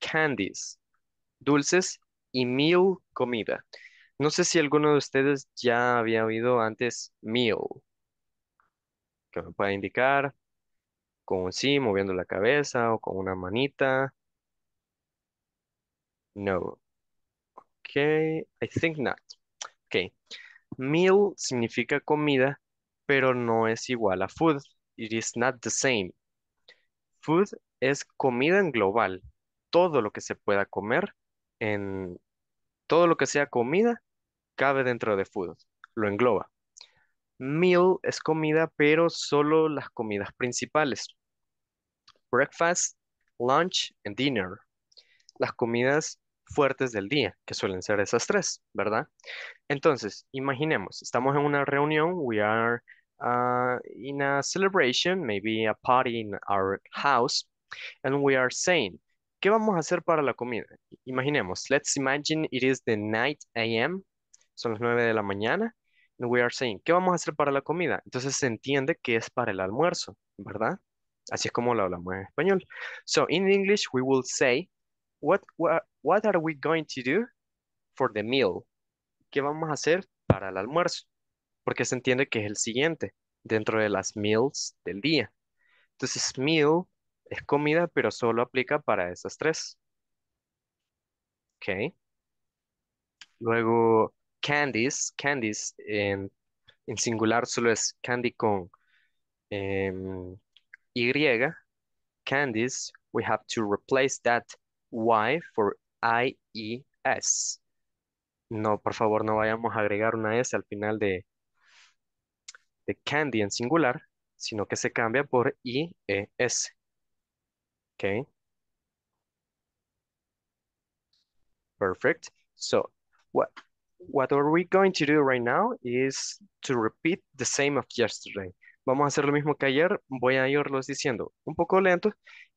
candies, dulces y meal, comida. No sé si alguno de ustedes ya había oído antes meal. Que me puede indicar con sí, moviendo la cabeza o con una manita. No. Ok, I think not. Ok. Meal significa comida pero no es igual a food. It is not the same. Food es comida en global. Todo lo que se pueda comer en todo lo que sea comida cabe dentro de food. Lo engloba. Meal es comida, pero solo las comidas principales. Breakfast, lunch and dinner. Las comidas fuertes del día, que suelen ser esas tres, ¿verdad? Entonces, imaginemos, estamos en una reunión, we are Uh, in a celebration, maybe a party in our house, and we are saying, ¿qué vamos a hacer para la comida? Imaginemos, let's imagine it is the night a.m., son las 9 de la mañana, and we are saying, ¿qué vamos a hacer para la comida? Entonces se entiende que es para el almuerzo, ¿verdad? Así es como lo hablamos en español. So in English, we will say, what, what, what are we going to do for the meal? ¿Qué vamos a hacer para el almuerzo? porque se entiende que es el siguiente dentro de las meals del día. Entonces, meal es comida, pero solo aplica para esas tres. Ok. Luego, candies. Candies en, singular solo es candy con em, Y. Candies, we have to replace that Y for I-E-S. No, por favor, no vayamos a agregar una S al final de candy en singular, sino que se cambia por IES. Okay. Perfect. So what, what are we going to do right now is to repeat the same of yesterday. Vamos a hacer lo mismo que ayer. Voy a irlos diciendo un poco lento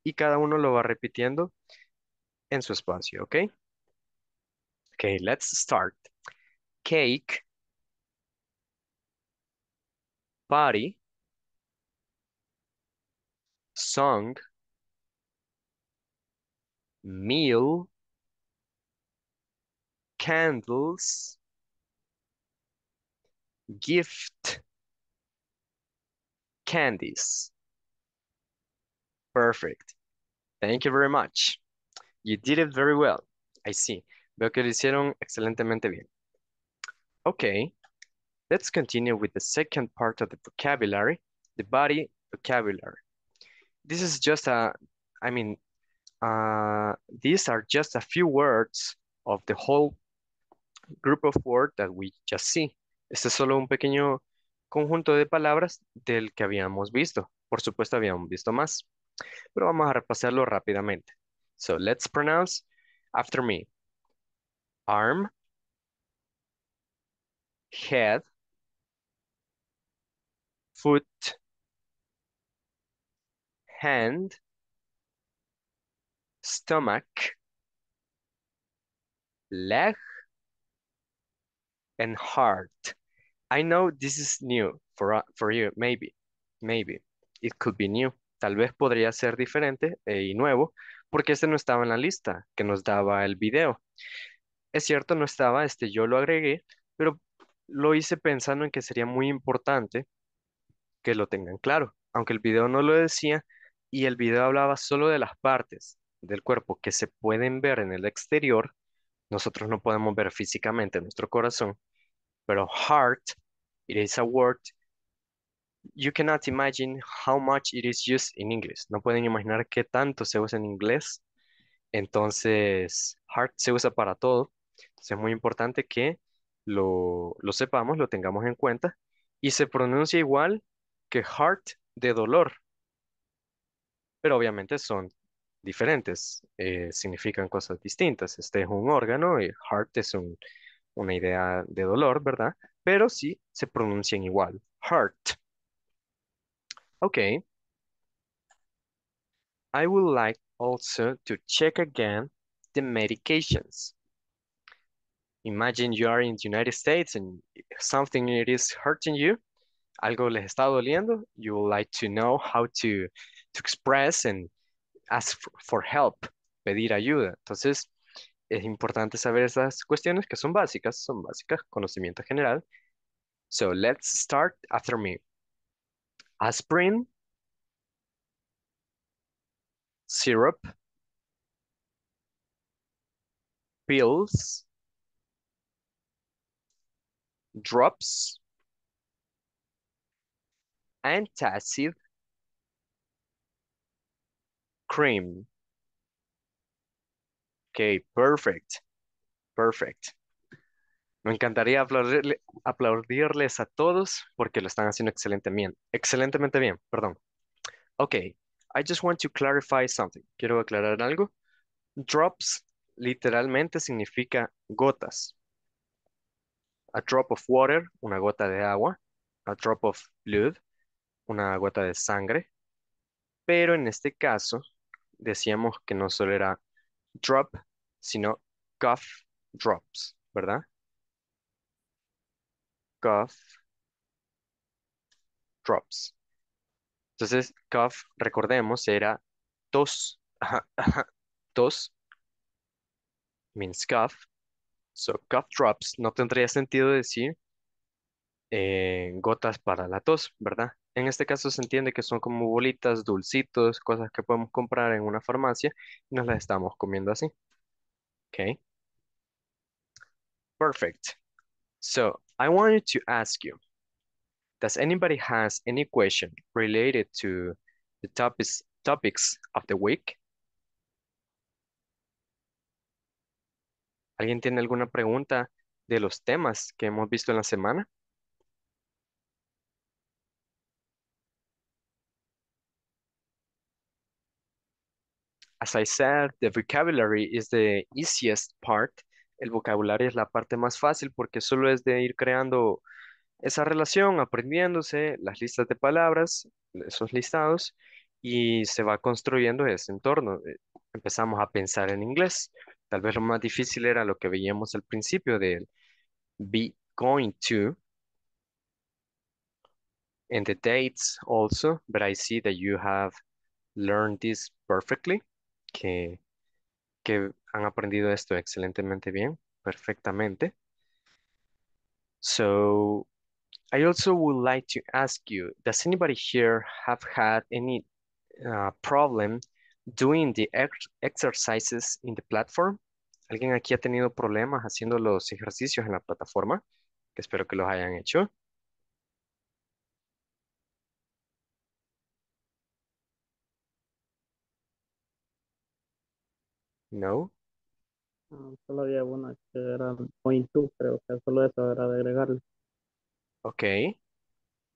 y cada uno lo va repitiendo en su espacio, ¿ok? Okay, let's start. Cake, body, song, meal, candles, gift, candies. Perfect. Thank you very much. You did it very well. I see. Veo que lo hicieron excelentemente bien. Okay. Let's continue with the second part of the vocabulary, the body vocabulary. This is just a, I mean, uh, these are just a few words of the whole group of words that we just see. Este es solo un pequeño conjunto de palabras del que habíamos visto. Por supuesto, habíamos visto más, pero vamos a repasarlo rápidamente. So let's pronounce after me. Arm, head, foot, hand, stomach, leg, and heart. I know this is new uh, for, you, maybe, maybe. It could be new. Tal vez podría ser diferente eh, y nuevo, porque este no estaba en la lista que nos daba el video. Es cierto, no estaba, este yo lo agregué, pero lo hice pensando en que sería muy importante que lo tengan claro, aunque el video no lo decía y el video hablaba solo de las partes del cuerpo que se pueden ver en el exterior, nosotros no podemos ver físicamente nuestro corazón, pero heart, it is a word you cannot imagine how much it is used in English. No pueden imaginar qué tanto se usa en inglés. Entonces, heart se usa para todo. Entonces, es muy importante que lo, lo sepamos, lo tengamos en cuenta. Y se pronuncia igual heart de dolor. Pero obviamente son diferentes, eh, significan cosas distintas. Este es un órgano y heart es una idea de dolor, ¿verdad? Pero sí se pronuncian igual, heart. Ok. I would like also to check again the medications. Imagine you are in the United States and something is hurting you algo les está doliendo, you would like to know how to, to express and ask for help, pedir ayuda. Entonces, es importante saber esas cuestiones que son básicas, son básicas, conocimiento general. So, let's start after me. Aspirin, syrup, pills, drops, and cream. Ok, perfect. Perfect. Me encantaría aplaudirles a todos porque lo están haciendo excelentemente bien. Excelentemente bien, perdón. Ok, I just want to clarify something. Quiero aclarar algo. Drops literalmente significa gotas. A drop of water, una gota de agua. A drop of blood, una gota de sangre, pero en este caso decíamos que no solo era drop, sino cough drops, ¿verdad? Cough drops. Entonces, cough, recordemos, era tos, tos, means cough. So, cough drops, no tendría sentido decir eh, gotas para la tos, ¿verdad? En este caso se entiende que son como bolitas, dulcitos, cosas que podemos comprar en una farmacia y nos las estamos comiendo así. Okay. Perfect. So I wanted to ask you, does anybody has any question related to the topics of the week? ¿Alguien tiene alguna pregunta de los temas que hemos visto en la semana? as I said, the vocabulary is the easiest part. El vocabulario es la parte más fácil porque solo es de ir creando esa relación, aprendiéndose las listas de palabras, esos listados, y se va construyendo ese entorno. Eh, empezamos a pensar en inglés. Tal vez lo más difícil era lo que veíamos al principio del be going to, and the dates also, but I see that you have learned this perfectly que, han aprendido esto excelentemente bien, perfectamente. So, I also would like to ask you, does anybody here have had any uh, problem doing the exercises in the platform? ¿Alguien aquí ha tenido problemas haciendo los ejercicios en la plataforma? Espero que los hayan hecho. No. solo había una que era point two, creo que solo eso era agregarle. Okay.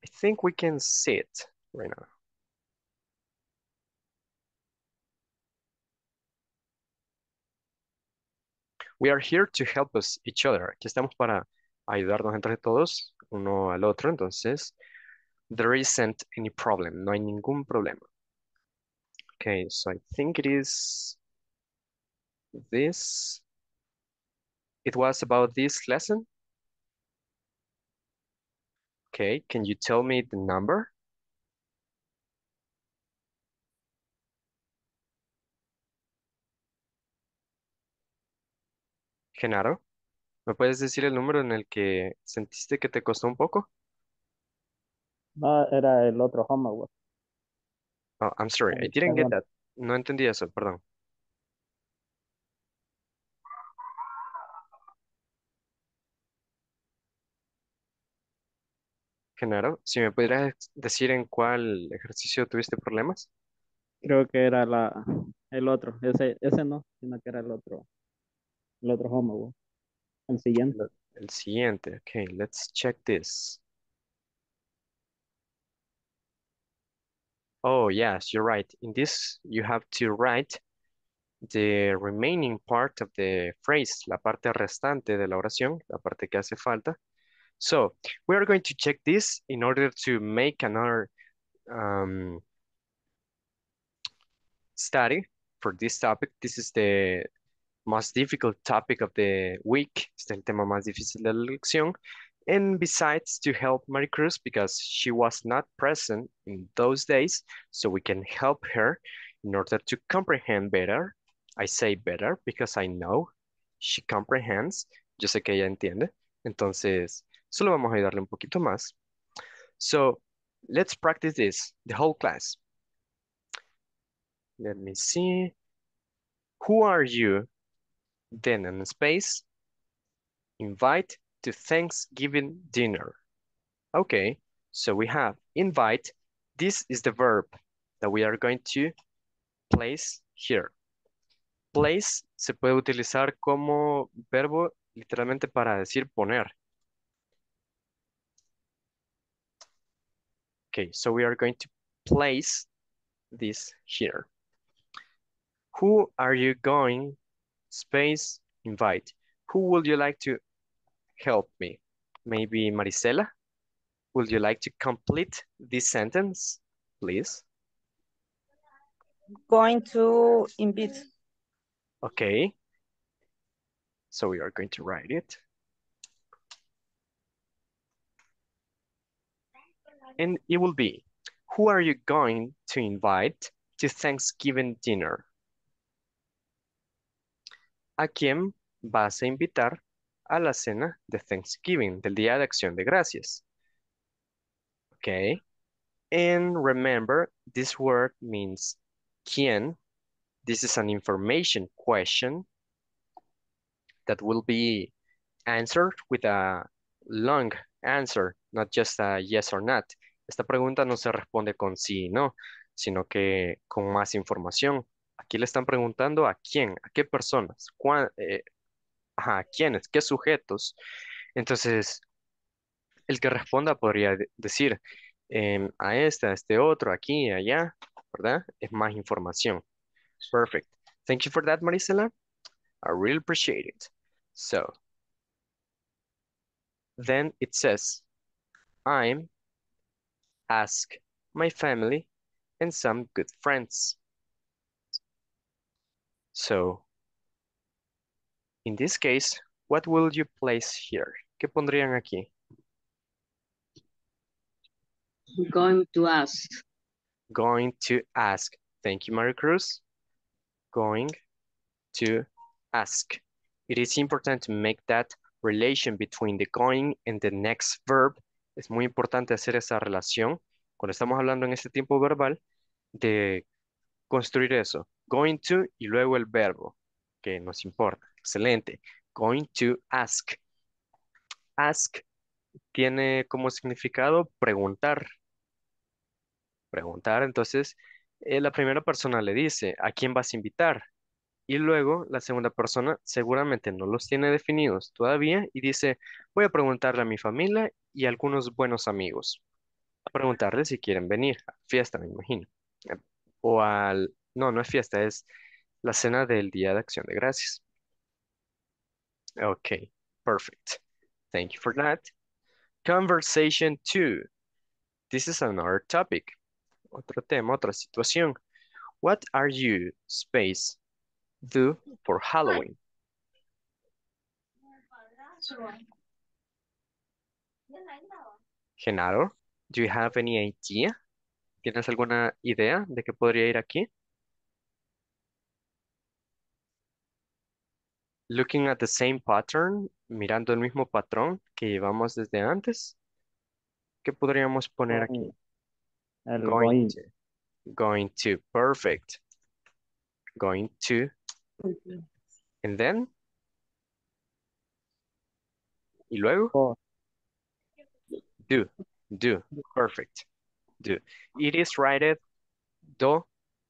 I think we can see it right now. We are here to help us each other. Aquí estamos para ayudarnos entre todos, uno al otro. Entonces, there isn't any problem. No hay ningún problema. Okay, so I think it is this. It was about this lesson. Okay, can you tell me the number? Genaro, ¿me puedes decir el número en el que sentiste que te costó un poco? No, era el otro homework. Oh, I'm sorry, I didn't get that. No entendí eso, perdón. Genaro, si me pudieras decir en cuál ejercicio tuviste problemas. Creo que era la, el otro, ese, ese no, sino que era el otro, el otro homólogo. el siguiente. El siguiente, ok, let's check this. Oh, yes, you're right. In this, you have to write the remaining part of the phrase, la parte restante de la oración, la parte que hace falta, So we are going to check this in order to make another um, study for this topic. This is the most difficult topic of the week. Este el tema más difícil de la lección. And besides to help Mary Cruz because she was not present in those days, so we can help her in order to comprehend better. I say better because I know she comprehends. Yo sé que ella entiende. Entonces, Solo vamos a ayudarle un poquito más. So, let's practice this, the whole class. Let me see. Who are you? Then in space, invite to Thanksgiving dinner. Okay, so we have invite. This is the verb that we are going to place here. Place se puede utilizar como verbo literalmente para decir poner. Okay, so we are going to place this here. Who are you going, space, invite? Who would you like to help me? Maybe Marisela? Would you like to complete this sentence, please? Going to invite. Okay. So we are going to write it. and it will be, who are you going to invite to Thanksgiving dinner? ¿A quién vas a invitar a la cena de Thanksgiving, del Día de Acción de Gracias? Okay. And remember, this word means quién. This is an information question that will be answered with a long answer, not just a yes or not. Esta pregunta no se responde con sí y no, sino que con más información. Aquí le están preguntando a quién, a qué personas, eh, a quiénes, qué sujetos. Entonces, el que responda podría decir em, a este, a este otro, aquí, allá, ¿verdad? Es más información. Perfect. Thank you for that, Marisela. I really appreciate it. So, then it says, I'm ask my family and some good friends. So, in this case, what will you place here? ¿Qué pondrían aquí? Going to ask. Going to ask. Thank you, Mary Cruz. Going to ask. It is important to make that relation between the going and the next verb es muy importante hacer esa relación cuando estamos hablando en este tiempo verbal de construir eso. Going to y luego el verbo que nos importa. Excelente. Going to ask. Ask tiene como significado preguntar. Preguntar, entonces, eh, la primera persona le dice, ¿a quién vas a invitar? Y luego la segunda persona seguramente no los tiene definidos todavía y dice, voy a preguntarle a mi familia y algunos buenos amigos a preguntarles si quieren venir a fiesta, me imagino. O al... No, no es fiesta, es la cena del Día de Acción de Gracias. Ok. perfect. Thank you for that. Conversation 2. This is another topic. Otro tema, otra situación. What are you, space, do for Halloween? Genaro, do you have any idea? ¿Tienes alguna idea de qué podría ir aquí? Looking at the same pattern, mirando el mismo patrón que llevamos desde antes, ¿qué podríamos poner aquí? going, to. Going to, perfect. Going to. And then? ¿Y luego? Oh. Do, do, perfect. Do. It is written do,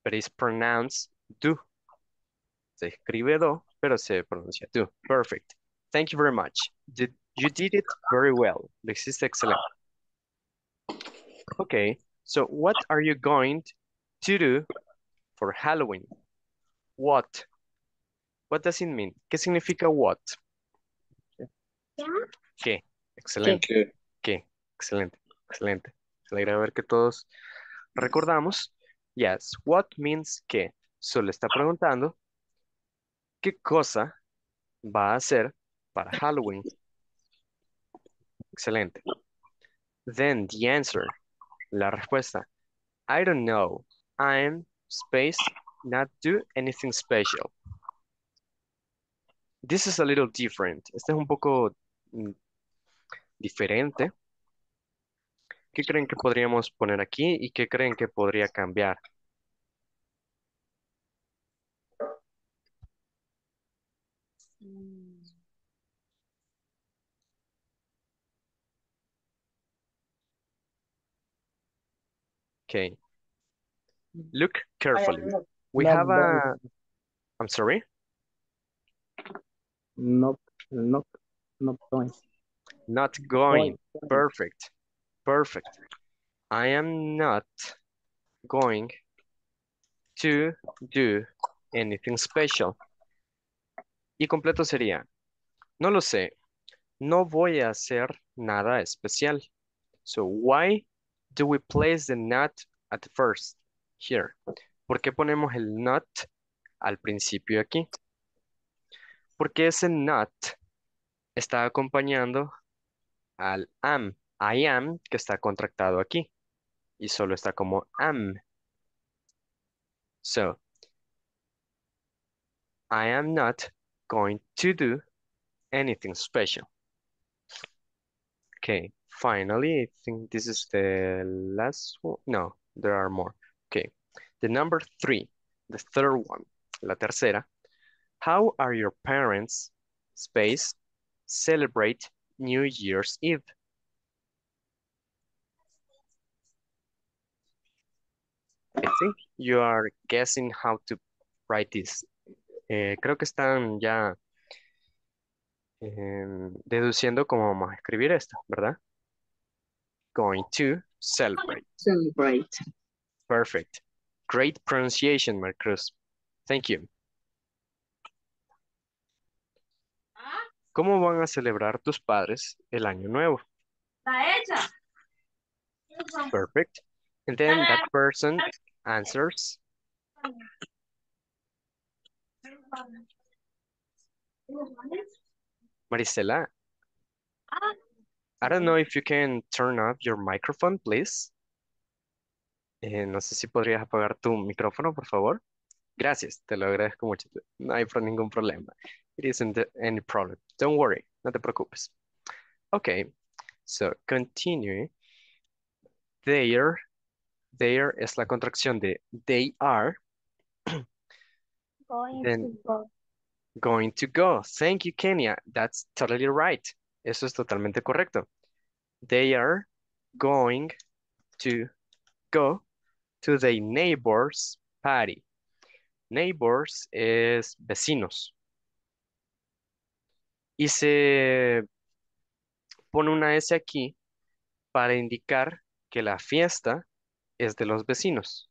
but it's pronounced do. Se escribe do, pero se pronuncia do. Perfect. Thank you very much. Did, you did it very well. This is excellent. Okay, so what are you going to do for Halloween? What? What does it mean? ¿Qué significa what? Okay. Excellent. Excelente, excelente. Me alegra ver que todos recordamos. Yes, what means que. Solo está preguntando qué cosa va a hacer para Halloween. Excelente. Then the answer. La respuesta. I don't know. I'm space not do anything special. This is a little different. Este es un poco mm, diferente ¿Qué creen que podríamos poner aquí y qué creen que podría cambiar? Ok, Okay. Look carefully. We have a... I'm sorry? Not, No not going. Not going. Perfect perfect. I am not going to do anything special. Y completo sería, no lo sé, no voy a hacer nada especial. So why do we place the not at first here? ¿Por qué ponemos el not al principio aquí? Porque ese not está acompañando al am. I am, que está contractado aquí. Y solo está como am. So, I am not going to do anything special. Okay, finally, I think this is the last one. No, there are more. Okay, the number three, the third one, la tercera. How are your parents, space, celebrate New Year's Eve? I think you are guessing how to write this. Eh, creo que están ya em, deduciendo cómo vamos a escribir esto, ¿verdad? Going to celebrate. Celebrate. Perfect. Great pronunciation, Marcus. Thank you. ¿Cómo van a celebrar tus padres el año nuevo? Está hecha. Perfect. And then that person answers. Maricela, I don't know if you can turn off your microphone, please. Eh, no sé si podrías apagar tu micrófono, por favor. Gracias, te lo agradezco mucho. No hay ningún problema. It isn't any problem. Don't worry, no te preocupes. Okay, so continue. There There es la contracción de they are. Going to go. Thank you, Kenya. That's totally right. Eso es totalmente correcto. They are going to go to the neighbor's party. Neighbors es vecinos. Y se pone una S aquí para indicar que la fiesta es de los vecinos.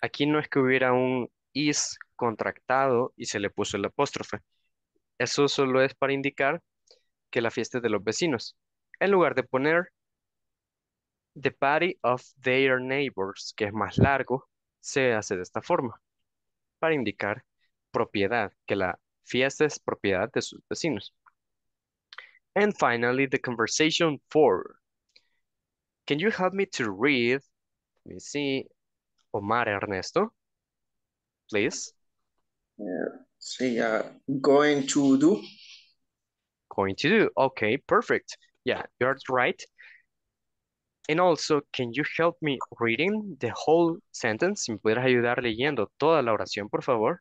Aquí no es que hubiera un is contractado y se le puso el apóstrofe. Eso solo es para indicar que la fiesta es de los vecinos. En lugar de poner the party of their neighbors, que es más largo, se hace de esta forma, para indicar propiedad, que la fiesta es propiedad de sus vecinos. And finally, the conversation four. Can you help me to read me see. Omar Ernesto, please. Yeah. See, uh, going to do. Going to do. Okay, perfect. Yeah, you're right. And also, can you help me reading the whole sentence? ¿Me puedes ayudar leyendo toda la oración, por favor?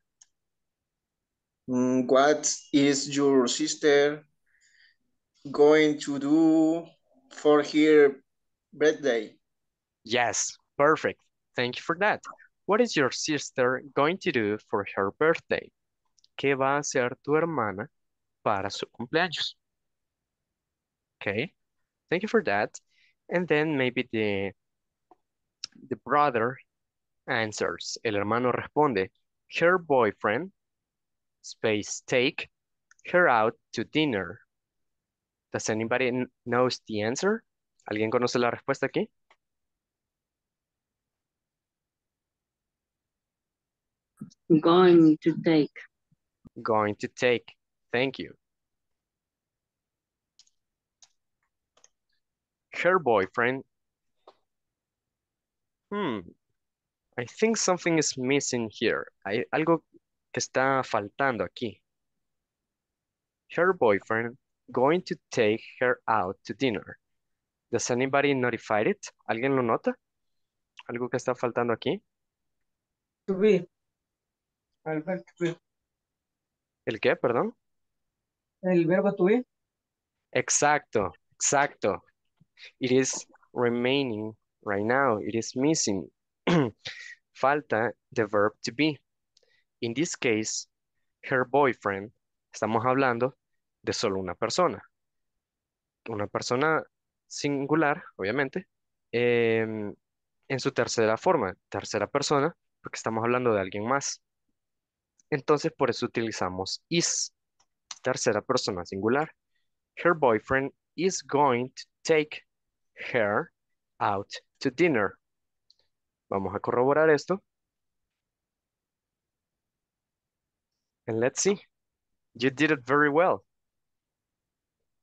Mm, what is your sister going to do for her birthday? Yes, Perfect. Thank you for that. What is your sister going to do for her birthday? ¿Qué va a hacer tu hermana para su cumpleaños? Okay. Thank you for that. And then maybe the, the brother answers. El hermano responde. Her boyfriend, space, take her out to dinner. Does anybody knows the answer? ¿Alguien conoce la respuesta aquí? Going to take. Going to take. Thank you. Her boyfriend. Hmm. I think something is missing here. Hay algo que está faltando aquí. Her boyfriend going to take her out to dinner. Does anybody notified it? ¿Alguien lo nota? ¿Algo que está faltando aquí? To be. ¿El qué, perdón? El verbo to be. Exacto, exacto. It is remaining right now. It is missing. Falta the verb to be. In this case, her boyfriend, estamos hablando de solo una persona. Una persona singular, obviamente, em, en su tercera forma, tercera persona, porque estamos hablando de alguien más. Entonces por eso utilizamos is. Tercera persona singular. Her boyfriend is going to take her out to dinner. Vamos a corroborar esto. And let's see. You did it very well.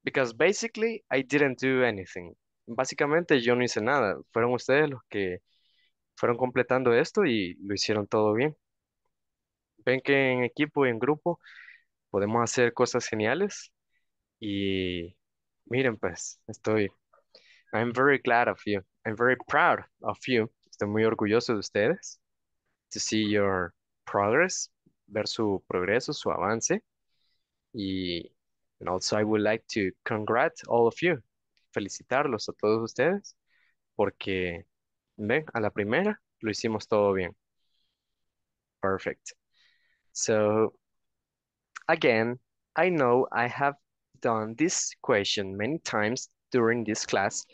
Because basically, I didn't do anything. Básicamente yo no hice nada. Fueron ustedes los que fueron completando esto y lo hicieron todo bien ven que en equipo y en grupo podemos hacer cosas geniales y miren, pues estoy, I'm very glad of you, I'm very proud of you, estoy muy orgulloso de ustedes, to see your progress, ver su progreso, su avance y and also I would like to congrat all of you, felicitarlos a todos ustedes porque ven, a la primera lo hicimos todo bien. Perfect. So again, I know I have done this question many times during this class.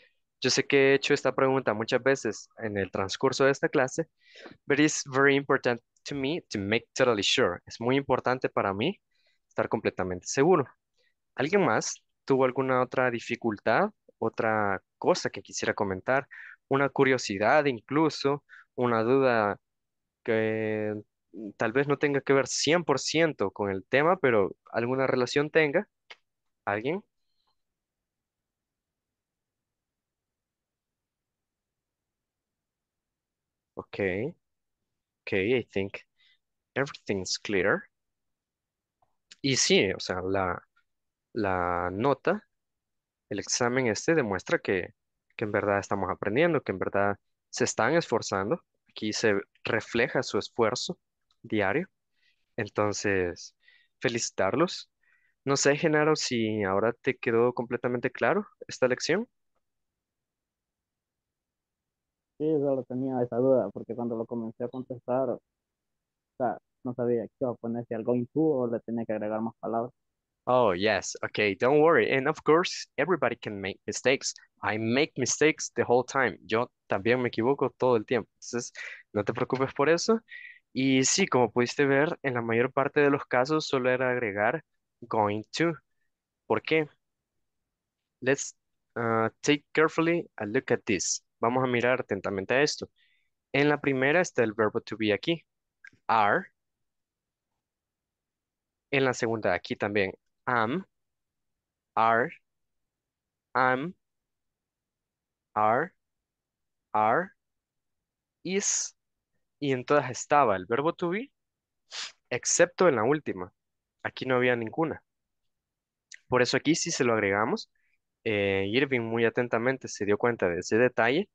Yo sé que he hecho esta pregunta muchas veces en el transcurso de esta clase, but it's very important to me to make totally sure. Es muy importante para mí estar completamente seguro. ¿Alguien más tuvo alguna otra dificultad, otra cosa que quisiera comentar, una curiosidad incluso, una duda que tal vez no tenga que ver 100% con el tema, pero alguna relación tenga. ¿Alguien? Ok. Okay, I think everything's clear. Y sí, o sea, la, nota, el examen este demuestra que en verdad estamos aprendiendo, que en verdad se están esforzando. Aquí se refleja su esfuerzo diario. Entonces, felicitarlos. No sé, Genaro, si ahora te quedó completamente claro esta lección. Sí, solo tenía esa duda, porque cuando lo comencé a contestar, o sea, no sabía qué iba a poner, si al going o le tenía que agregar más palabras. Oh, yes. Okay, don't worry. And of course, everybody can make mistakes. I make mistakes the whole time. Yo también me equivoco todo el tiempo. Entonces, no te preocupes por eso. Y sí, como pudiste ver, en la mayor parte de los casos solo era agregar going to. ¿Por qué? Let's ah, take carefully a look at this. Vamos a mirar atentamente a esto. En la primera está el verbo to be aquí, are. En la segunda aquí también, am, are, am, are, are, is, y en todas estaba el verbo to be, excepto en la última. Aquí no había ninguna. Por eso aquí sí se lo agregamos. Eh, Irving muy atentamente se dio cuenta de ese detalle.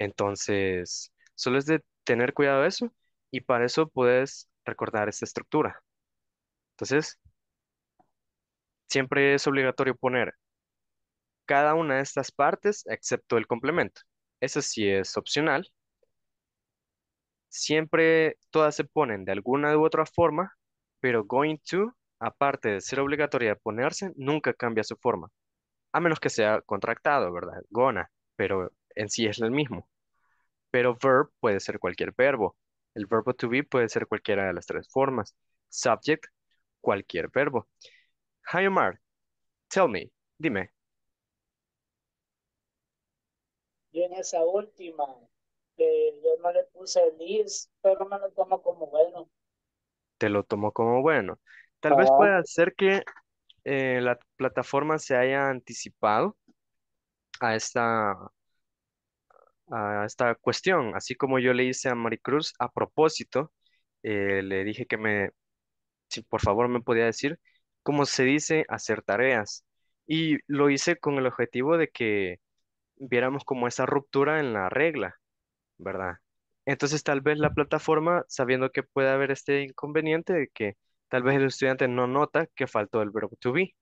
Entonces, solo es de tener cuidado de eso y para eso puedes recordar esta estructura. Entonces, siempre es obligatorio poner cada una de estas partes excepto el complemento. Eso sí es opcional, siempre todas se ponen de alguna u otra forma, pero going to, aparte de ser obligatoria de ponerse, nunca cambia su forma. A menos que sea contractado, ¿verdad? Gonna, pero en sí es el mismo. Pero verb puede ser cualquier verbo. El verbo to be puede ser cualquiera de las tres formas. Subject, cualquier verbo. Hi tell me, dime. Yo en esa última yo no le puse Liz, pero me lo tomo como bueno. Te lo tomo como bueno. Tal vez ah. pueda ser que eh, la plataforma se haya anticipado a esta, a esta cuestión, así como yo le hice a Maricruz a propósito, eh, le dije que me, si por favor me podía decir cómo se dice hacer tareas. Y lo hice con el objetivo de que viéramos como esa ruptura en la regla. ¿verdad? Entonces, tal vez la plataforma, sabiendo que puede haber este inconveniente de que tal vez el estudiante no nota que faltó el verbo to be,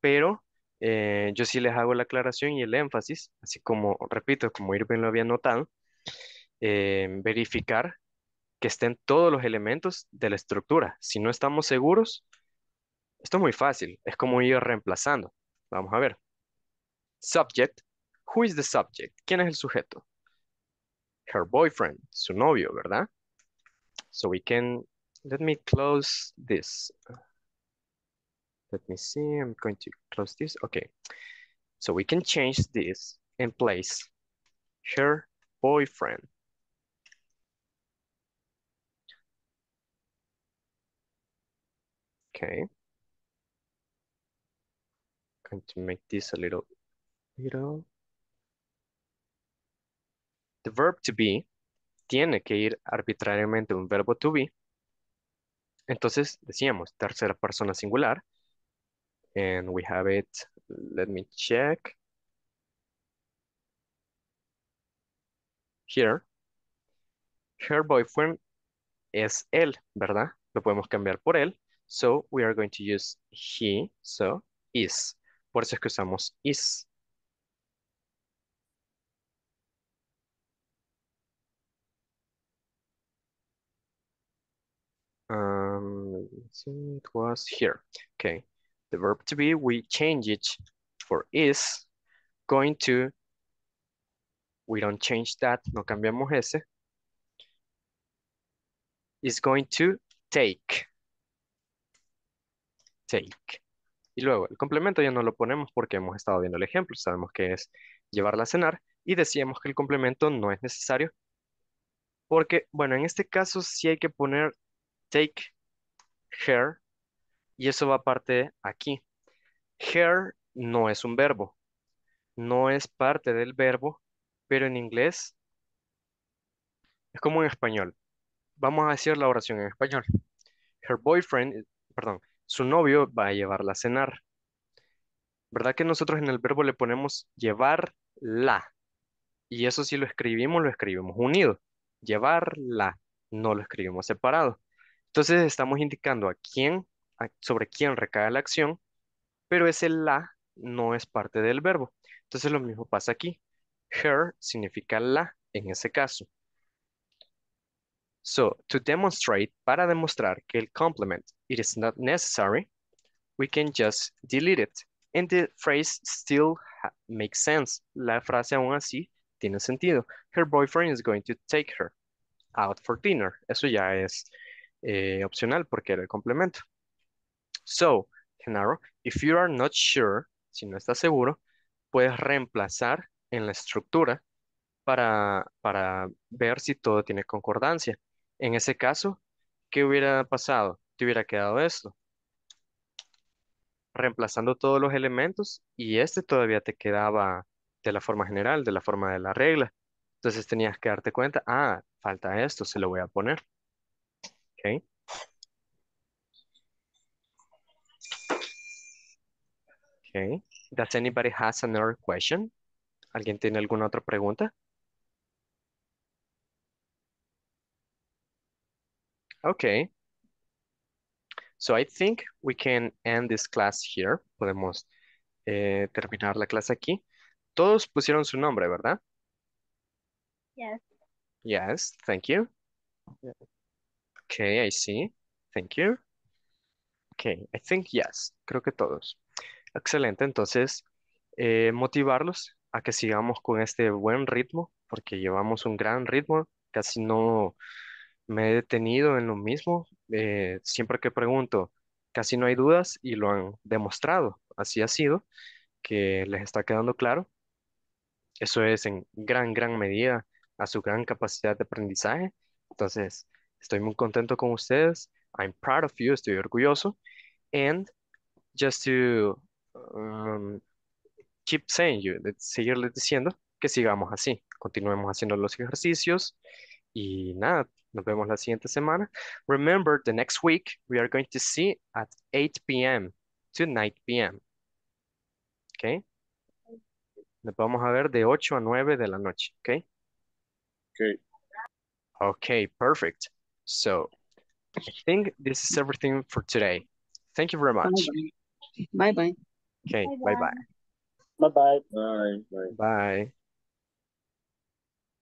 pero eh, yo sí les hago la aclaración y el énfasis, así como, repito, como Irving lo había notado, eh, verificar que estén todos los elementos de la estructura. Si no estamos seguros, esto es muy fácil, es como ir reemplazando. Vamos a ver. Subject, who is the subject? ¿Quién es el sujeto? her boyfriend, su novio, ¿verdad? So we can, let me close this. Let me see, I'm going to close this, okay. So we can change this and place her boyfriend. Okay. I'm going to make this a little, little. The verb to be tiene que ir arbitrariamente un verbo to be. Entonces decíamos tercera persona singular. And we have it, let me check. Here. Her boyfriend es él, ¿verdad? Lo podemos cambiar por él. So we are going to use he, so is. Por eso es que usamos is. Um, it was here. Okay, the verb to be, we change it for is, going to, we don't change that, no cambiamos ese. Is going to take. Take. Y luego el complemento ya no lo ponemos porque hemos estado viendo el ejemplo, sabemos que es llevarla a cenar y decíamos que el complemento no es necesario porque, bueno, en este caso sí hay que poner take her y eso va parte aquí. Her no es un verbo, no es parte del verbo, pero en inglés es como en español. Vamos a hacer la oración en español. Her boyfriend, perdón, su novio va a llevarla a cenar. ¿Verdad que nosotros en el verbo le ponemos llevarla? Y eso si lo escribimos, lo escribimos unido. Llevarla, no lo escribimos separado. Entonces estamos indicando a quién, sobre quién recae la acción, pero ese la no es parte del verbo. Entonces lo mismo pasa aquí. Her significa la en ese caso. So, to demonstrate, para demostrar que el complement it is not necessary, we can just delete it. And the phrase still makes sense. La frase aún así tiene sentido. Her boyfriend is going to take her out for dinner. Eso ya es eh, opcional porque era el complemento. So, Genaro, if you are not sure, si no estás seguro, puedes reemplazar en la estructura para, para ver si todo tiene concordancia. En ese caso, ¿qué hubiera pasado? Te hubiera quedado esto. Reemplazando todos los elementos y este todavía te quedaba de la forma general, de la forma de la regla. Entonces tenías que darte cuenta, ah, falta esto, se lo voy a poner. Okay. Does anybody has another question? ¿Alguien tiene alguna otra pregunta? Okay. So I think we can end this class here. Podemos eh, terminar la clase aquí. Todos pusieron su nombre, ¿verdad? Yes. Yes, thank you. Okay, I see. Thank you. Okay, I think yes. Creo que todos. Excelente. Entonces, eh, motivarlos a que sigamos con este buen ritmo, porque llevamos un gran ritmo. Casi no me he detenido en lo mismo. Eh, siempre que pregunto, casi no hay dudas y lo han demostrado. Así ha sido, que les está quedando claro. Eso es en gran, gran medida a su gran capacidad de aprendizaje. Entonces, Estoy muy contento con ustedes. I'm proud of you. Estoy orgulloso. And just to um, keep saying you, seguirles diciendo que sigamos así. Continuemos haciendo los ejercicios. Y nada, nos vemos la siguiente semana. Remember, the next week we are going to see at 8 p.m. to 9 p.m. Okay? Nos vamos a ver de 8 a 9 de la noche. ¿Ok? Ok, Okay, perfect. So I think this is everything for today. Thank you very much. Bye-bye. Okay, bye-bye. Bye-bye. Bye. Bye.